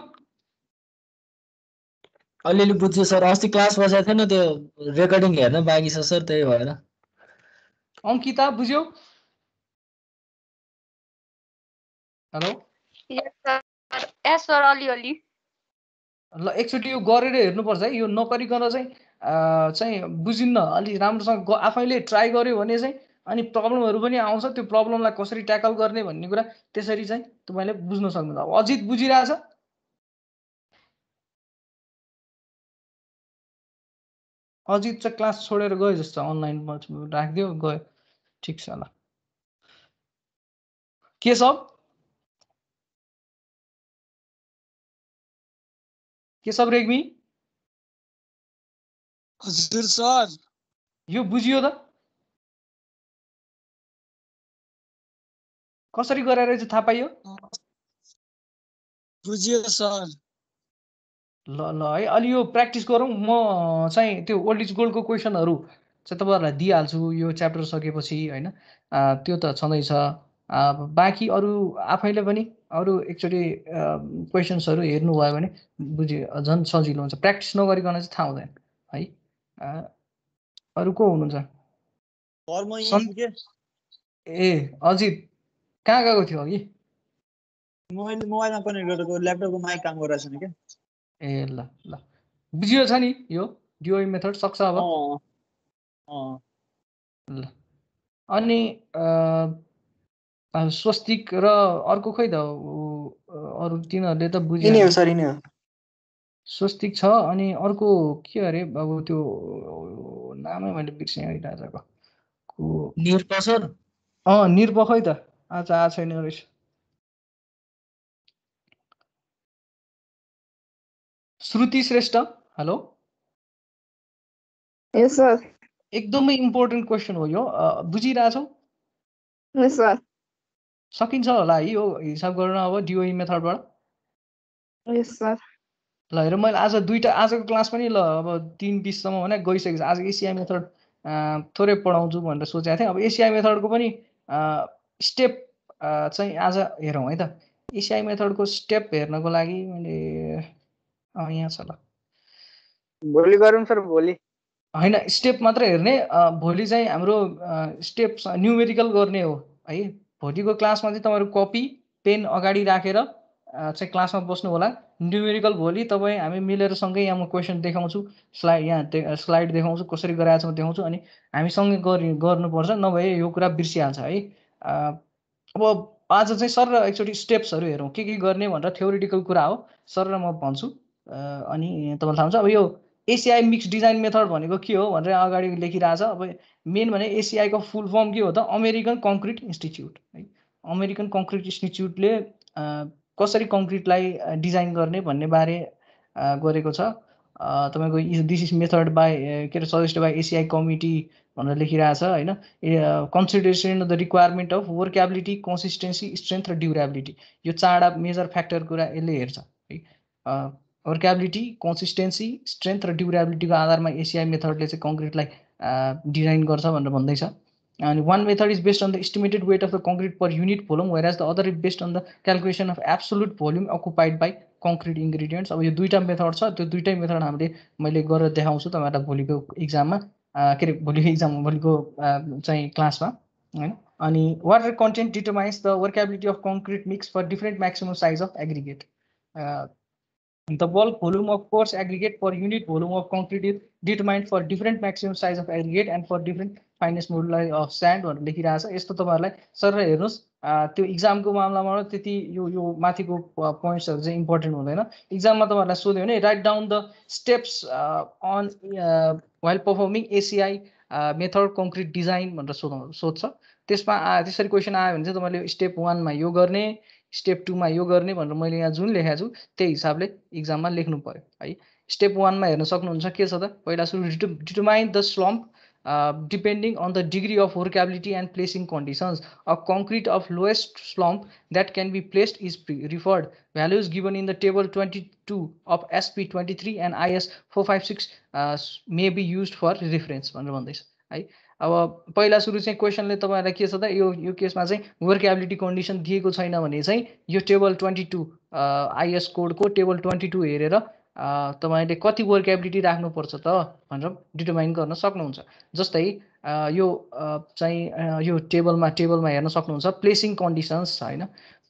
अलिअलि बुझ्यो सर अस्ति क्लास बसेको थिएन त्यो रेकर्डिङ हेर्न बाँकी छ सर त्यही भएर अङ्किता बुझ्यो हेलो सर अलिअलि ल एकचोटि यो गरेर हेर्नुपर्छ है यो नकरिकन चाहिँ चाहिँ बुझिन्न अलि राम्रोसँग आफैले ट्राई गर्यो भने चाहिँ अनि प्रब्लमहरू पनि आउँछ त्यो प्रब्लमलाई कसरी ट्याकल गर्ने भन्ने कुरा त्यसरी चाहिँ तपाईँले बुझ्न सक्नुहुन्छ अब अजित बुझिरहेछ अजित चाहिँ क्लास छोडेर गयो जस्तो अनलाइनमा राखिदियो गयो ठिक छ ल के सब के सब रेग्मी हजुर सर यो बुझियो त कसरी गराएर चाहिँ थाहा पाइयो बुझियो सर ल ल है अलि यो प्र्याक्टिस गरौँ म चाहिँ त्यो ओल्ड इज गोल्डको क्वेसनहरू चाहिँ तपाईँहरूलाई दिइहाल्छु यो च्याप्टर सकेपछि होइन त्यो त छँदैछ बाँकी अरू आफैले पनि अरू एकचोटि क्वेसन्सहरू हेर्नुभयो भने बुझ्यो झन् सजिलो हुन्छ प्र्याक्टिस नगरिकन चाहिँ थाहा हुँदैन है अरू को हुनुहुन्छ ए अजित कहाँ गएको थियो अघि मोबाइल मोबाइलमा कनेक्ट गरेको ल्यापटपको माइक काम गरिरहेछ नि क्या ए ल ल बुझियो छ नि यो डिओई मेथड सक्छ अब ल अनि स्वस्तिक र अर्को खोइ त अरू तिनीहरूले त बुझ्यो सर यिनी स्वस्तिक छ अनि अर्को के अरे अब त्यो नामै मैले बिर्सेँ है राजाको अँ निरपखै त आज आएको छैन रहेछ Shruti Shrestha hello yes sir एकदमै इम्पोर्टेन्ट क्वेसन हो यो बुझिरहेछौ सर सकिन्छ होला है यो हिसाब गर्न अब डिओई मेथडबाट यस ल हेर मैले आज दुईवटा आजको क्लास पनि ल अब तिन बिससम्म भने गइसकेको छ आज एसिआई मेथड थोरै पढाउँछु भनेर सोचेको थिएँ अब एसिआई मेथडको पनि स्टेप चाहिँ आज हेरौँ है त एसिआई मेथडको स्टेप हेर्नको लागि मैले यहाँ छ ल भोलि गरौँ सर भोलि होइन स्टेप मात्र हेर्ने भोलि चाहिँ हाम्रो स्टेप न्युमेरिकल गर्ने हो है भोलिको क्लासमा चाहिँ तपाईँहरू कपी पेन अगाडि राखेर चाहिँ क्लासमा बस्नु होला न्युमेरिकल भोलि तपाईँ हामी मिलेर सँगै यहाँ म क्वेसन देखाउँछु स्लाइड यहाँ स्लाइड देखाउँछु कसरी गराएको छ देखाउँछु अनि हामी सँगै गरि गर्नुपर्छ नभए यो कुरा बिर्सिहाल्छ है अब आज चाहिँ सर र एकचोटि स्टेप्सहरू हेरौँ के के गर्ने भनेर थ्योरिटिकल कुरा हो सर र म भन्छु अनि तपाईँलाई थाहा हुन्छ अब यो एसिआई मिक्स डिजाइन मेथड भनेको के हो भनेर अगाडि लेखिरहेछ अब मेन भने एसिआईको फुल फर्म के हो त अमेरिकन कङ्क्रिट इन्स्टिच्युट है अमेरिकन कङ्क्रिट इन्स्टिच्युटले कसरी कङ्क्रिटलाई डिजाइन गर्ने भन्ने बारे गरेको छ तपाईँको दिस इज मेथड बाई के अरे सजेस्ट बाई एसिआई कमिटी भनेर लेखिरहेछ होइन consideration of the requirement of workability consistency strength र ड्युरेबिलिटी यो चारवटा मेजर फ्याक्टर कुरा यसले हेर्छ है वर्केबिलिटी कन्सिस्टेन्सी स्ट्रेन्थ र ड्युरेबिलिटीको आधारमा एसिआई मेथडले चाहिँ कङ्क्रिटलाई डिजाइन गर्छ भनेर भन्दैछ And one method is based on the estimated weight of the concrete per unit volume, whereas the other is based on the calculation of absolute volume occupied by concrete ingredients अब यो दुईवटा method छ त्यो दुइटै method हामीले मैले गरेर देखाउँछु तपाईँहरूलाई भोलिको इक्जाममा के अरे भोलिको इक्जाम भोलिको चाहिँ क्लासमा होइन अनि water content determines the workability of concrete mix for different maximum size of aggregate the bulk volume of coarse aggregate for unit volume of concrete is determined for different maximum size of aggregate and for different fineness मोडलाई of sand भनेर लेखिरहेको छ यस्तो तपाईँहरूलाई sir र हेर्नुहोस् त्यो इक्जामको मामलामा त्यति यो यो माथिको पोइन्ट्सहरू चाहिँ इम्पोर्टेन्ट हुँदैन इक्जाममा तपाईँहरूलाई सोध्यो भने write down the steps on well performing ACI method concrete design भनेर सोध सोध्छ त्यसमा त्यसरी क्वेसन आयो भने चाहिँ तपाईँले स्टेप वानमा यो गर्ने स्टेप टूमा यो गर्ने भनेर मैले यहाँ जुन लेखाएको छु त्यही हिसाबले इक्जाममा लेख्नु पऱ्यो है स्टेप वानमा हेर्न सक्नुहुन्छ के छ त पहिला सुरु डिटु determine the slump depending on the degree of workability and placing conditions a concrete of lowest slump that can be placed is referred values given in the table twenty two of SP twenty three and IS four five six may be use for reference भनेर भन्दैछ है अब पहिला सुरु चाहिँ क्वेसनले तपाईँहरूलाई के छ त यो यो केसमा चाहिँ वर्क्याबिलिटी कन्डिसन दिएको छैन भने चाहिँ यो टेबल ट्वेन्टी टू आइएस कोडको टेबल ट्वेन्टी टू हेरेर तपाईँले कति वर्क एबिलिटी राख्नुपर्छ त भनेर डिटर्माइन गर्न सक्नुहुन्छ जस्तै यो चाहिँ यो टेबलमा टेबलमा हेर्न सक्नुहुन्छ प्लेसिङ कन्डिसन्स होइन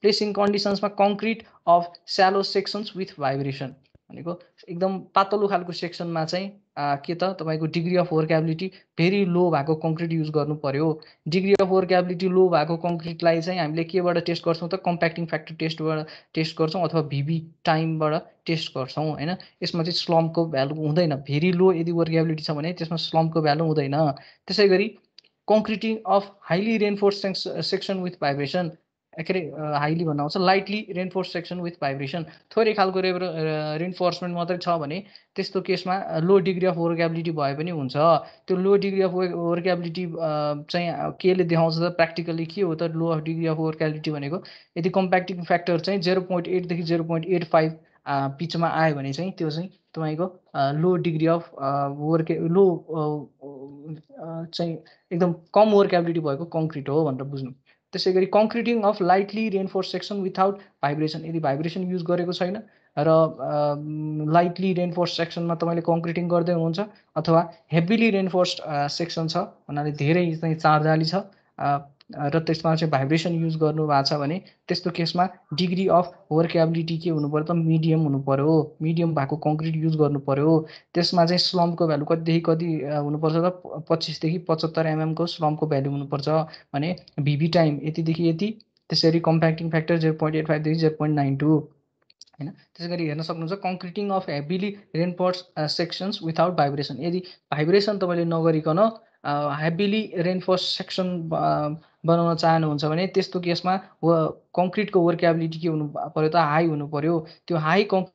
प्लेसिङ कन्डिसन्समा concrete of shallow sections with vibration भनेको एकदम पातलो खालको सेक्सनमा चाहिँ के त तपाईँको degree of workability very low भएको कङ्क्रिट युज गर्नु पऱ्यो डिग्री अफ वर्केबिलिटी लो भएको कङ्क्रिटलाई चाहिँ हामीले केबाट टेस्ट गर्छौँ त कम्प्याक्टिङ फ्याक्टर टेस्टबाट टेस्ट गर्छौँ अथवा भिभी टाइमबाट टेस्ट गर्छौँ होइन यसमा चाहिँ स्लम्पको भ्यालु हुँदैन भेरी लो यदि वर्केबिलिटी छ भने त्यसमा स्लम्पको भ्यालु हुँदैन त्यसै गरी कङ्क्रिटिङ of highly sec section with vibration के अरे हाइली भन्नु आउँछ lightly reinforce section with vibration थोरै खालको रे रेन्फोर्समेन्ट मात्रै छ भने त्यस्तो केसमा लो डिग्री अफ वर्केबिलिटी भए पनि हुन्छ त्यो लो डिग्री अफ वर्केबिलिटी चाहिँ केले देखाउँछ त प्र्याक्टिकली के हो त low of degree of workability भनेको यदि कम्प्याक्टिङ फ्याक्टर चाहिँ जेरो पोइन्ट एटदेखि जेरो पोइन्ट एट फाइभ पिचमा आयो भने चाहिँ त्यो चाहिँ तपाईँको low degree of work low चाहिँ एकदम कम वर्केबिलिटी भएको कङ्क्रिट हो भनेर बुझ्नु त्यसै गरी कङ्क्रिटिङ of lightly reinforce section without vibration यदि भाइब्रेसन युज गरेको छैन र लाइटली रेनफोर्स सेक्सनमा तपाईँले कङ्क्रिटिङ गर्दै हुनुहुन्छ अथवा हेभिली रेनफोर्स सेक्सन छ हुनाले धेरै चाहिँ चारजाली छ र त्यसमा चाहिँ भाइब्रेसन युज गर्नुभएको छ भने त्यस्तो केसमा डिग्री अफ वर्केबिलिटी के हुनु पऱ्यो त मिडियम हुनु पऱ्यो मिडियम भएको कङ्क्रिट युज गर्नु पऱ्यो त्यसमा चाहिँ स्लमको भ्यालु कतिदेखि कति हुनुपर्छ त पच्चिसदेखि पचहत्तर एमएमको mm स्लमको भ्यालु हुनुपर्छ भने भिभी टाइम यतिदेखि यति त्यसरी compacting factor zero point eight फाइभदेखि जेरो पोइन्ट नाइन टू होइन त्यसै गरी हेर्न सक्नुहुन्छ concreting of heavily reinforce sections without vibration यदि भाइब्रेसन तपाईँले नगरिकन हेभिली रेनफोर्स सेक्सन बनाउन चाहनुहुन्छ भने त्यस्तो केसमा व कङ्क्रिटको वर्केबिलिटी के हुनु पऱ्यो त हाई हुनु पऱ्यो त्यो हाई कङ्क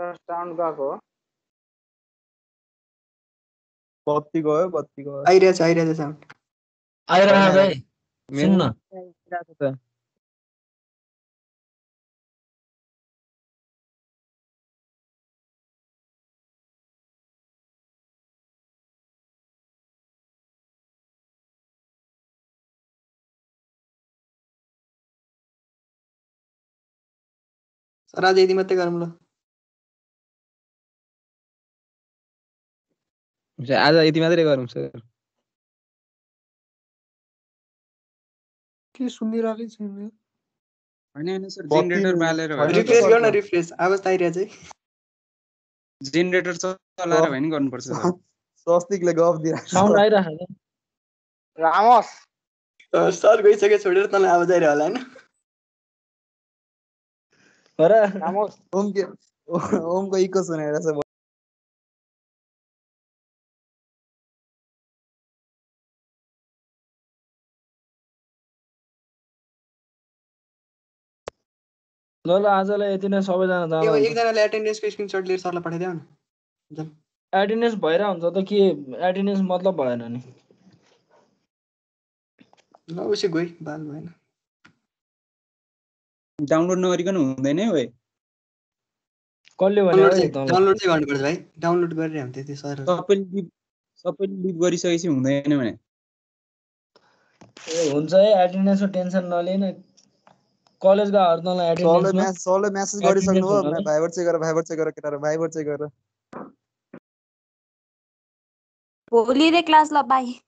साउन्ड गएको बत्ती गयो बत्ती गयो आइरहेछ आइरहेछ साउन्ड आइरहेछ भाइ सुन्न आइरहेछ सर आज यति मात्रै गरौँ ल हुन्छ आज यति मात्रै गरौँ सर के सुनिरहेकै नि हैन हैन सर जेनेरेटर बालेर रिफ्रेश गर्न रिफ्रेश आवाज आइरा चाहिँ जेनेरेटर चलाएर भए गर्नुपर्छ सर स्वस्तिकले गफ दिरा साउन्ड आइरा रामस सर गई सके छोडेर त आवाज आइरा होला हैन हो र रामस ओम के ओमको इको सुनेर छ ल ल आजलाई यति नै सबैजना जानु एकजनाले एटेन्डेन्सको स्क्रिनसट लिएर सरलाई पठाइदेऊ न एटेन्डेन्स भएर हुन्छ त के एटेन्डेन्स मतलब भएन नि ल उसै गइ बाल भएन डाउनलोड नगरिकन हुँदैन है कसले भने डाउनलोड चाहिँ गर्नुपर्छ भाइ डाउनलोड गरेर हुन्थ्यो त्यो सर सबैले लिभ सबैले लिभ गरिसकेपछि हुँदैन भने ए हुन्छ है एटेन्डेन्सको टेन्सन नलिन कलेजका हर्नलाई एटेन्डेन्स सले म्यास सले मेसेज गरिसक्नु हो भाइबर चाहिँ गर भाइबर चेक गर केटाहरू भाइबर चाहिँ गर भोलि रे क्लास ल बाई